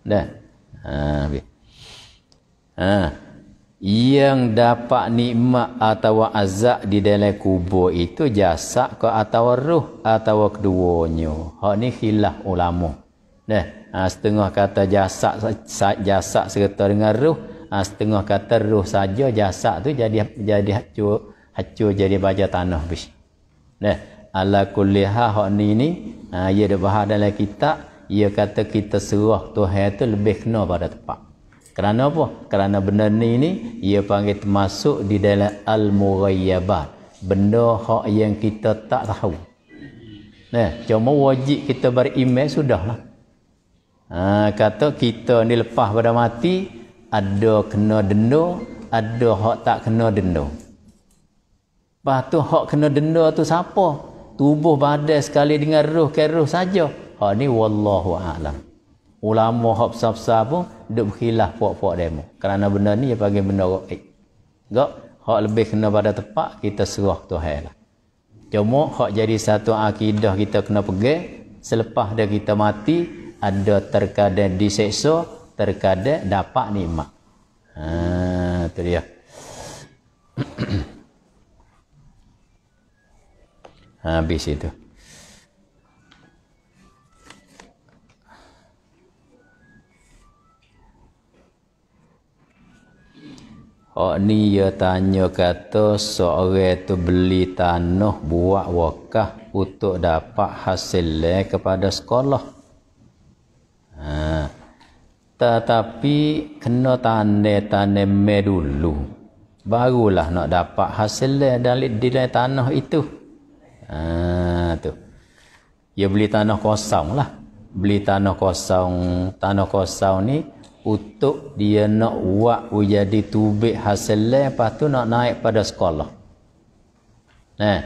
dah ha, ha yang dapat nikmat atau azab di dalam kubur itu jasa ke atau ruh atau keduanya. Hak ni khilaf ulama. Dah, ha, setengah kata jasa jasa serta dengan ruh, ha, setengah kata ruh saja jasa tu jadi jadi hancur hancur jadi baja tanah bis. Dah, ala kulliha hak ni ni ha, ia dah bahas dalam kitab, ia kata kita serah Tuhan tu lebih kena pada tempat. Kerana apa? Kerana benda ni ni ia panggil termasuk di dalam al-mughayyabat. Benda hak yang kita tak tahu. Nah, cuma wajib kita beriman sudahlah. Ha, kata kita ni lepas pada mati ada kena denda, ada hak tak kena denda. Lepas tu hak kena denda tu siapa? Tubuh badan sekali dengan roh ke roh saja. Ha ni wallahu a'lam ulama hak besar-besar pun duk berkhilaf puak-puak demo kerana benda ni dia panggil benda raib gak hak lebih kena pada tepat kita serah Tuhan lah cuma hak jadi satu akidah kita kena pegang selepas dia kita mati ada terkadang diseksa terkadang dapat nikmat ha tu dia habis itu Oh ni ia ya tanya kata seorang tu beli tanah buat wakaf untuk dapat hasil kepada sekolah. Ha. Tetapi kena tanda-tanda me dulu. Barulah nak dapat hasil dari, dari tanah itu. Ha, tu. Ia ya beli tanah kosong lah. Beli tanah kosong. Tanah kosong ni untuk dia nak buat jadi tubik hasil lepas tu nak naik pada sekolah. Nah. Eh?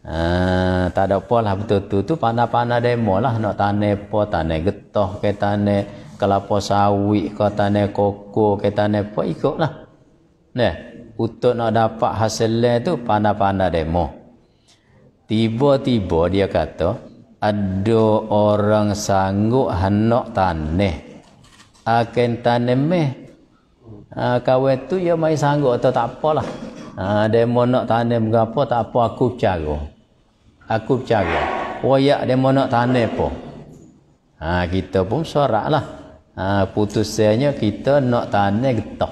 Ha, tak ada apa lah betul tu tu panah-panah demo lah nak tanam apa tanam getah ke tanam kelapa sawit ke tanam koko ke tanam apa ikut lah nah, eh? untuk nak dapat hasil tu panah-panah demo tiba-tiba dia kata ada orang sanggup hendak tanam akan tanemeh uh, ha, kawan tu ya mai sanggup atau tak apalah ha, uh, dia mau nak tanam ke tak apa aku bercara aku bercara wayak dia mau nak tanam apa ha, uh, kita pun sorak lah ha, uh, putusannya kita nak tanam getah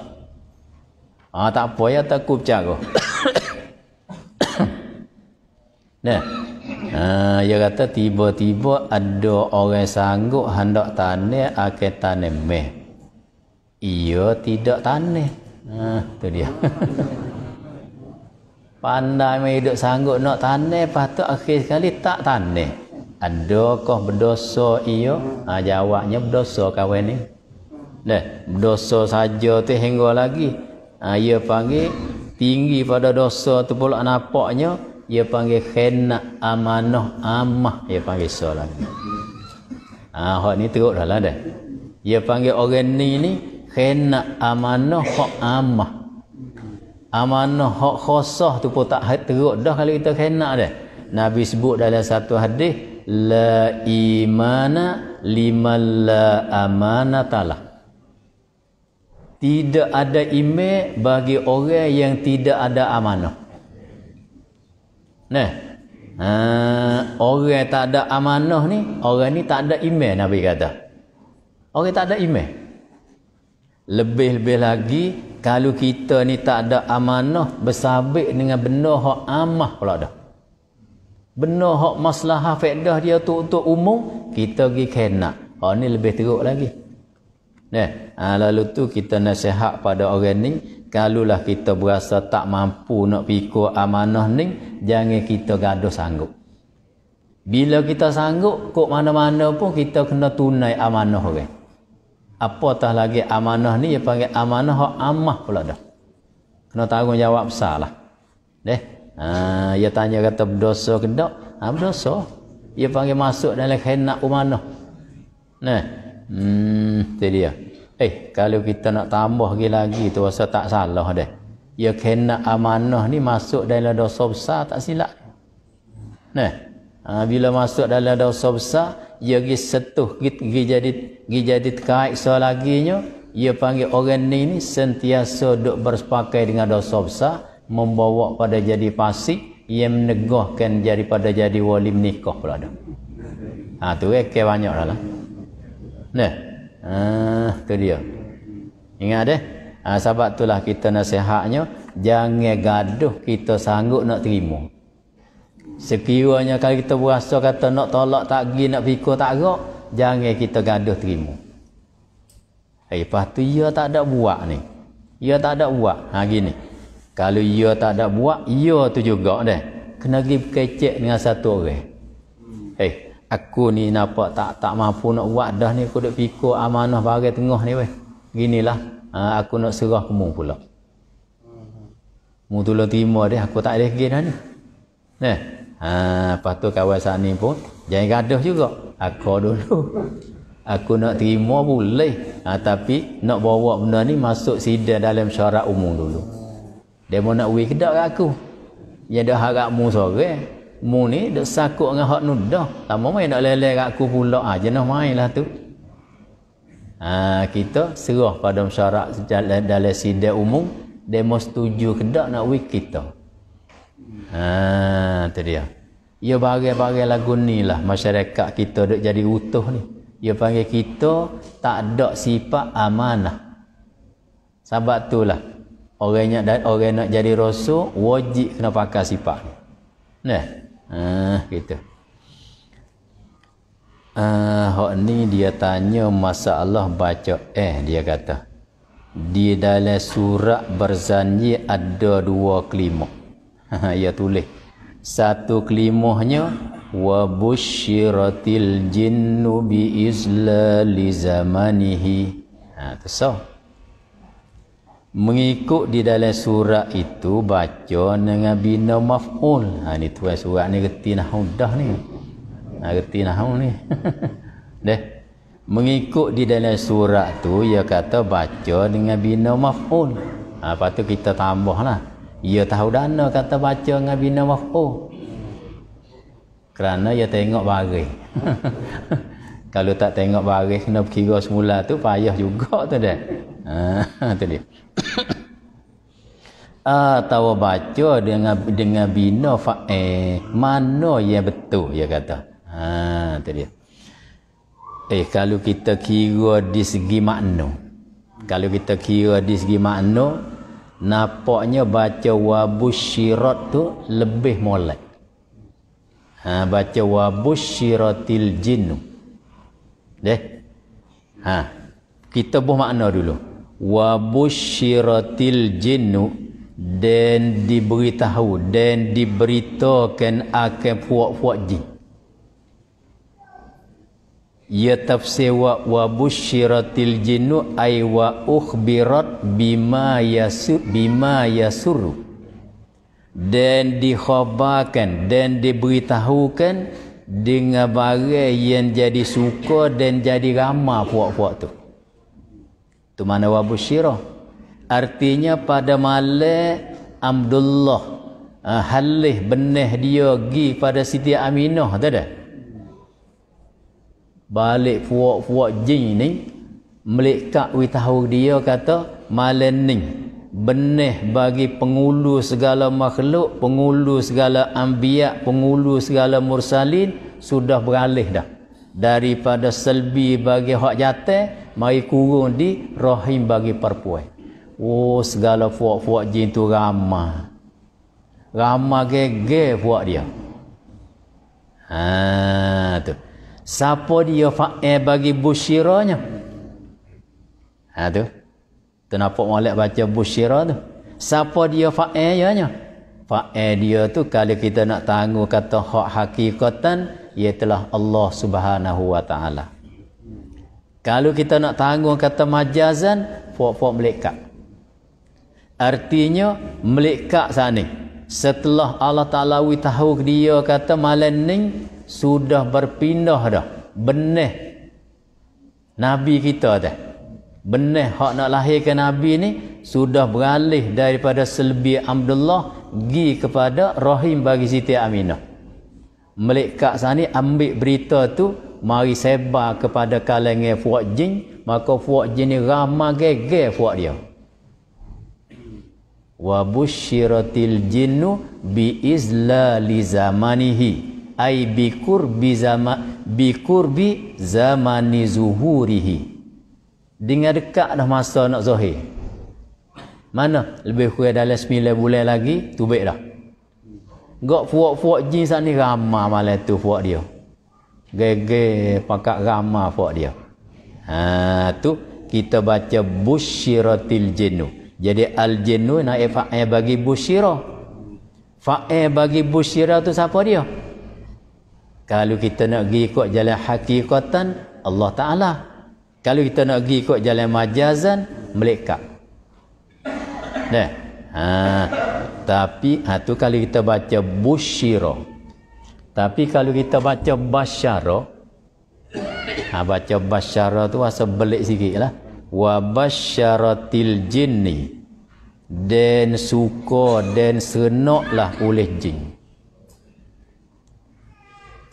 ha, uh, tak apa ya tak aku bercara nah Ha, dia kata tiba-tiba ada orang sanggup hendak tanya akan tanya meh. Ia tidak tanya. Ha, itu dia. Pandai meh hidup sanggup nak tanya, patut akhir sekali tak tanya. Adakah berdosa ia? Ha, jawabnya berdosa kawan ni. Dah, berdosa saja tu hingga lagi. Ha, ia panggil tinggi pada dosa tu pula nampaknya ia panggil khena amanah amah ia panggil seorang ni ah hok ni teruk dah lah dah ia panggil orang ni ni khena amanah hok amah amanah hok khosah tu pun tak teruk dah kalau kita khena dah nabi sebut dalam satu hadis la imana lima la amanatalah. tidak ada ime bagi orang yang tidak ada amanah Nah. Ha, orang tak ada amanah ni, orang ni tak ada iman Nabi kata. Orang tak ada iman. Lebih-lebih lagi kalau kita ni tak ada amanah bersabik dengan benda hak amah pula dah. Benda hak maslahah faedah dia tu untuk umum, kita pergi kena. Hak ni lebih teruk lagi. Nah, ha, lalu tu kita nasihat pada orang ni, kalulah kita berasa tak mampu nak pikul amanah ni, jangan kita gaduh sanggup. Bila kita sanggup, kok mana-mana pun kita kena tunai amanah orang. Apatah lagi amanah ni, dia panggil amanah hak amah pula dah. Kena tanggungjawab besar lah. Deh. Ha, dia tanya kata berdosa ke tak? Ha, berdosa. Dia panggil masuk dalam khainak umanah. Nah. Hmm, itu dia. Eh, kalau kita nak tambah lagi-lagi tu rasa tak salah dah. Ya kena amanah ni masuk dalam dosa besar tak silap. Nah. Ha, bila masuk dalam dosa besar, ia ya, pergi setuh, pergi jadi, pergi jadi terkait lagi nya. Ia ya, panggil orang ni ni sentiasa duk bersepakai dengan dosa besar, membawa pada jadi pasik, ia menegahkan daripada jadi wali menikah pula dah. Ha, tu eh, banyak dah lah. Nah. Ah, tu dia. Ingat deh. Ah, sebab itulah kita nasihatnya jangan gaduh kita sanggup nak terima. Sekiranya kalau kita berasa kata nak tolak tak pergi, nak fikir tak gerak, jangan kita gaduh terima. Eh, lepas tu ia tak ada buat ni. Ia tak ada buat. Ha gini. Kalau ia tak ada buat, ia tu juga deh. Kena pergi kecek dengan satu orang. Eh, hey, aku ni nampak tak tak mampu nak buat dah ni aku duk fikir amanah bagai tengah ni weh ginilah ha, aku nak serah kamu pula mu tolong terima deh aku tak leh gini ni nah eh, ha lepas tu kawan sat ni pun jangan gaduh juga aku dulu aku nak terima boleh ha, tapi nak bawa benda ni masuk sidang dalam syarat umum dulu dia mau nak wih kedak aku yang dah harap mu sorang mu ni dak sakuk dengan hak nudah mau mai nak lelai kat aku pula ah jenah mai lah tu ha, kita serah pada masyarakat dalam sidang umum demo setuju ke tak nak wik kita ha, tu dia ia ya, bagai-bagai lagu ni lah masyarakat kita dak jadi utuh ni ia ya, panggil kita tak ada sifat amanah sebab tu lah orang nak, orang nak jadi rasul wajib kena pakai sifat ni Nah, Ah, gitu. Ah, hok ni dia tanya masalah baca eh dia kata. Di dalam surat berzanji ada dua kelima. ya tulis. Satu kelimahnya wa bushiratil jinnu bi li zamanihi. Ha, tu so mengikut di dalam surat itu baca dengan bina maf'ul ha ni tuan surat ni reti nahu dah ni ha reti nahu ni deh mengikut di dalam surat tu ia kata baca dengan bina maf'ul ha lepas tu kita tambah lah? ia tahu dana kata baca dengan bina maf'ul kerana ia tengok baris kalau tak tengok baris kena kira semula tu payah juga tu deh. ha tu dia Ah, tawa baca dengan dengan bina fa'e eh, mana yang betul dia ya kata. Ha, tu dia. Eh kalau kita kira di segi makna. Kalau kita kira di segi makna, nampaknya baca wabushirat tu lebih molek. Ha, baca wabushiratil jinnu. Deh. Ha. Kita buh makna dulu wa busyiratil jinnu dan diberitahu dan diberitakan akan puak-puak jin ya tafsiwa wa busyiratil jinnu ay wa ukhbirat bima yasu bima yasuru dan dikhabarkan dan diberitahukan dengan barang yang jadi suka dan jadi ramah puak-puak tu itu mana wabushirah. Artinya pada malam Abdullah uh, halih benih dia gi pada Siti Aminah tak ada? Balik puak-puak jin ni melekat we tahu dia kata malam ni benih bagi pengulu segala makhluk, pengulu segala ambiak, pengulu segala mursalin sudah beralih dah daripada selbi bagi hak jatah mari kurun di rahim bagi perempuan oh segala fuak-fuak jin tu ramah ramah gege fuak dia ha tu siapa dia fa'e bagi busyiranya ha tu tu nampak molek baca busyira tu siapa dia fa'e nya fa'e dia tu kalau kita nak tahu kata hak hakikatan ialah Allah Subhanahu Wa Taala. Kalau kita nak tanggung kata majazan, puak-puak melekat. Artinya melekat sana. Setelah Allah Taala tahu dia kata malam ni sudah berpindah dah. Benih Nabi kita dah. Benih hak nak lahirkan Nabi ni sudah beralih daripada selebi Abdullah gi kepada Rahim bagi Siti Aminah melekat sana ambil berita tu mari sebar kepada kalangan fuad jin maka fuad jin ni ramah gegel fuad dia wa bushiratil jinnu bi izla li zamanihi ai bi qurbi zaman bi qurbi zamani zuhurihi Dengar dekat dah masa nak zahir mana lebih kurang dalam 9 bulan lagi tu baik dah Gak fuak-fuak jin sana ni ramah malah tu fuak dia. Gege pakak ramah fuak dia. Ha, tu kita baca busyiratil jinu. Jadi al jinu nak eh fa'e bagi busyirah. Fa'e bagi busyirah tu siapa dia? Kalau kita nak pergi ikut jalan hakikatan, Allah Ta'ala. Kalau kita nak pergi ikut jalan majazan, melekat. Dah. Haa tapi satu ha, kali kita baca busyiro tapi kalau kita baca basyara ha, baca basyara tu rasa belik sikit lah wa basyaratil jinni dan suka dan senok lah oleh jin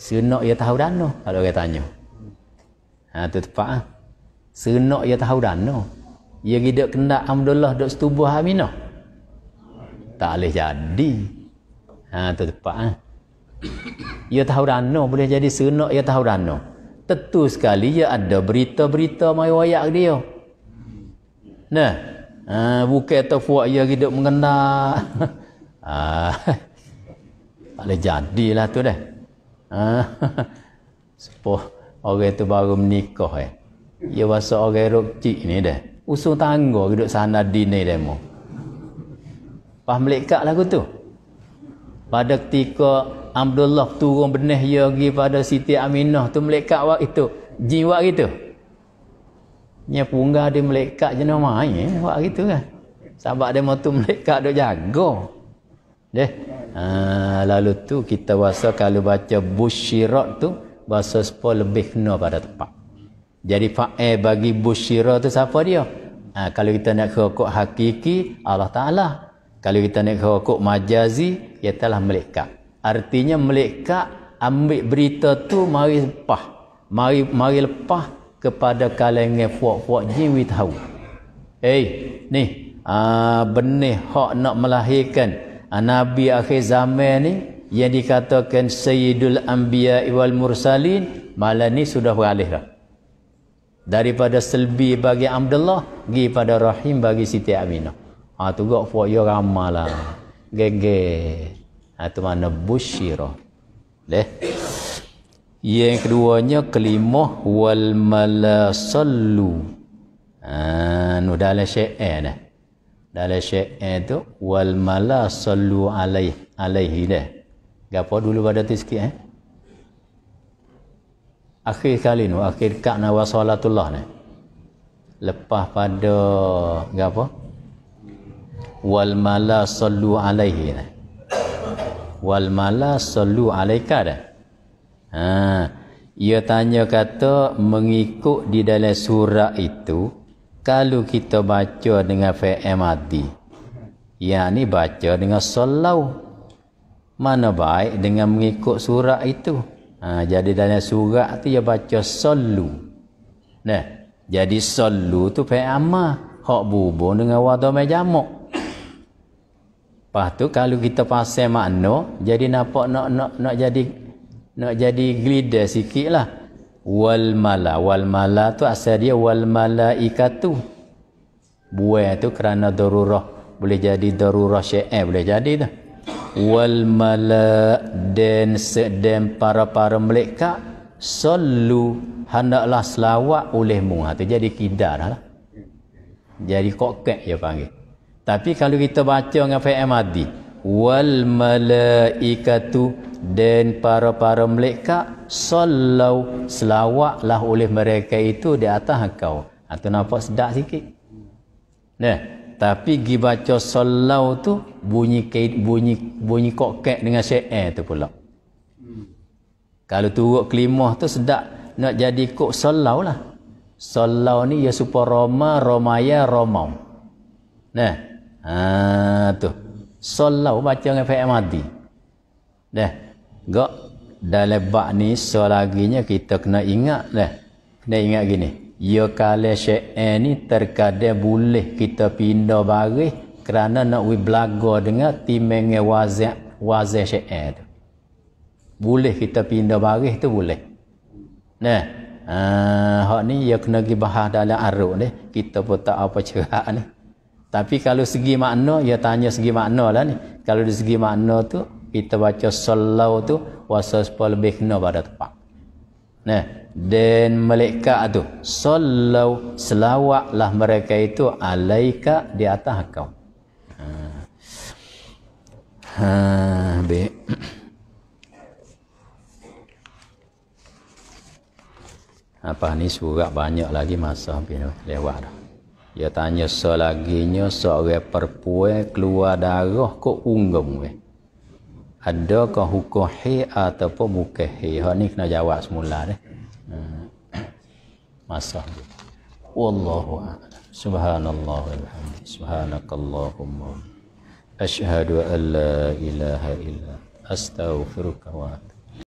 senok ya tahu no kalau orang tanya ha tu tepat ah ha? senok ya tahu no. ia tidak kena Alhamdulillah Duk setubuh Aminah tak boleh jadi ha tu tepat ah ha? ya tahu rano boleh jadi senak ya tahu rano tentu sekali ya ada berita-berita mai wayak dia nah ha bukan tu fuak ya hidup mengena. ha tak boleh jadilah tu dah ha sepuh orang tu baru menikah eh ya bahasa orang rok cik ni dah usung tangga hidup sana dinai demo Pas melekat lagu tu. Pada ketika Abdullah turun benih dia pergi pada Siti Aminah tu melekat waktu itu. Jiwa gitu. Nya punga dia melekat je nama ai eh? buat gitu kan. Sebab dia mau tu melekat dok jaga. Deh. Ha, lalu tu kita rasa kalau baca busyirat tu bahasa sepo lebih kena pada tepat. Jadi fa'e bagi busyirat tu siapa dia? Ha, kalau kita nak kekok hakiki Allah Ta'ala. Kalau kita nak kata kok majazi, ia telah meleka. Artinya meleka ambil berita tu mari lepas. Mari mari lepas kepada kalangan puak-puak jin we tahu. Hey, eh, ni uh, benih hak nak melahirkan uh, Nabi akhir zaman ni yang dikatakan Sayyidul Anbiya wal Mursalin malah ni sudah beralih dah. Daripada selbi bagi Abdullah, gi pada rahim bagi Siti Aminah. Ha tu gak puak yo ramalah. Gege. Ha tu mana busyirah. Leh. Yang keduanya kelima wal malasallu. Ha nu dalam syai dah. Dalam syai tu wal malasallu alaih alaihi dah. Gapo dulu pada tu sikit eh. Akhir kali nu akhir kak nawa salatullah ni. Lepas pada gapo? apa? wal mala sallu alaihi wal mala sallu alaika dah ha ia tanya kata mengikut di dalam surah itu kalau kita baca dengan fi'il madhi yakni baca dengan sallau mana baik dengan mengikut surah itu ha, jadi dalam surah tu ia baca salu. nah jadi salu tu fi'il amma hak bubuh dengan wadah majamuk Lepas tu kalau kita pasal makna, jadi nampak nak nak nak jadi nak jadi glider sikit lah. Wal mala. Wal mala tu asal dia wal malaikatu. Buai tu kerana darurah. Boleh jadi darurah syair. Eh, boleh jadi tu. Wal mala dan sedem para-para mereka selalu hendaklah selawat olehmu. Itu ha, jadi kidar lah. Jadi kokek dia panggil. Tapi kalau kita baca dengan fi'il madhi, wal malaikatu dan para-para malaikat sallau selawaklah oleh mereka itu di atas kau Itu ha, nampak sedap sikit. Nah, tapi gi baca sallau tu bunyi kait, bunyi bunyi kokek dengan syair eh tu pula. Kalau turut kelimah tu sedak nak jadi kok sallau lah. Sallau ni ya supaya Roma, Romaya, Romau. Nah, Ha tu. Solau baca dengan fa'il madi. Dah. Gak dalam bab ni selaginya kita kena ingat dah. Kena ingat gini. Ya kala syai'i ni terkadang boleh kita pindah baris kerana nak we belaga dengan timeng wazak wazak syai'i Boleh kita pindah baris tu boleh. Nah, ha, hak ni ya kena pergi bahas dalam arut ni. Kita pun tak apa cerak ni. Tapi kalau segi makna, ya tanya segi makna lah ni. Kalau di segi makna tu, kita baca selaw tu, wasa sepul lebih pada tepat. Nah, dan mereka tu, selaw selawaklah mereka itu alaika di atas kau. Ha, ha Apa ni surat banyak lagi masa lewat dah. Dia tanya selaginya seorang perempuan keluar darah ke unggung we. Adakah hukum hi ataupun bukan hi? Ha ni kena jawab semula deh. Hmm. Masa. Wallahu a'lam. Subhanallah walhamdulillah. Subhanakallahumma. Asyhadu an la ilaha illa astaghfiruka wa atubu.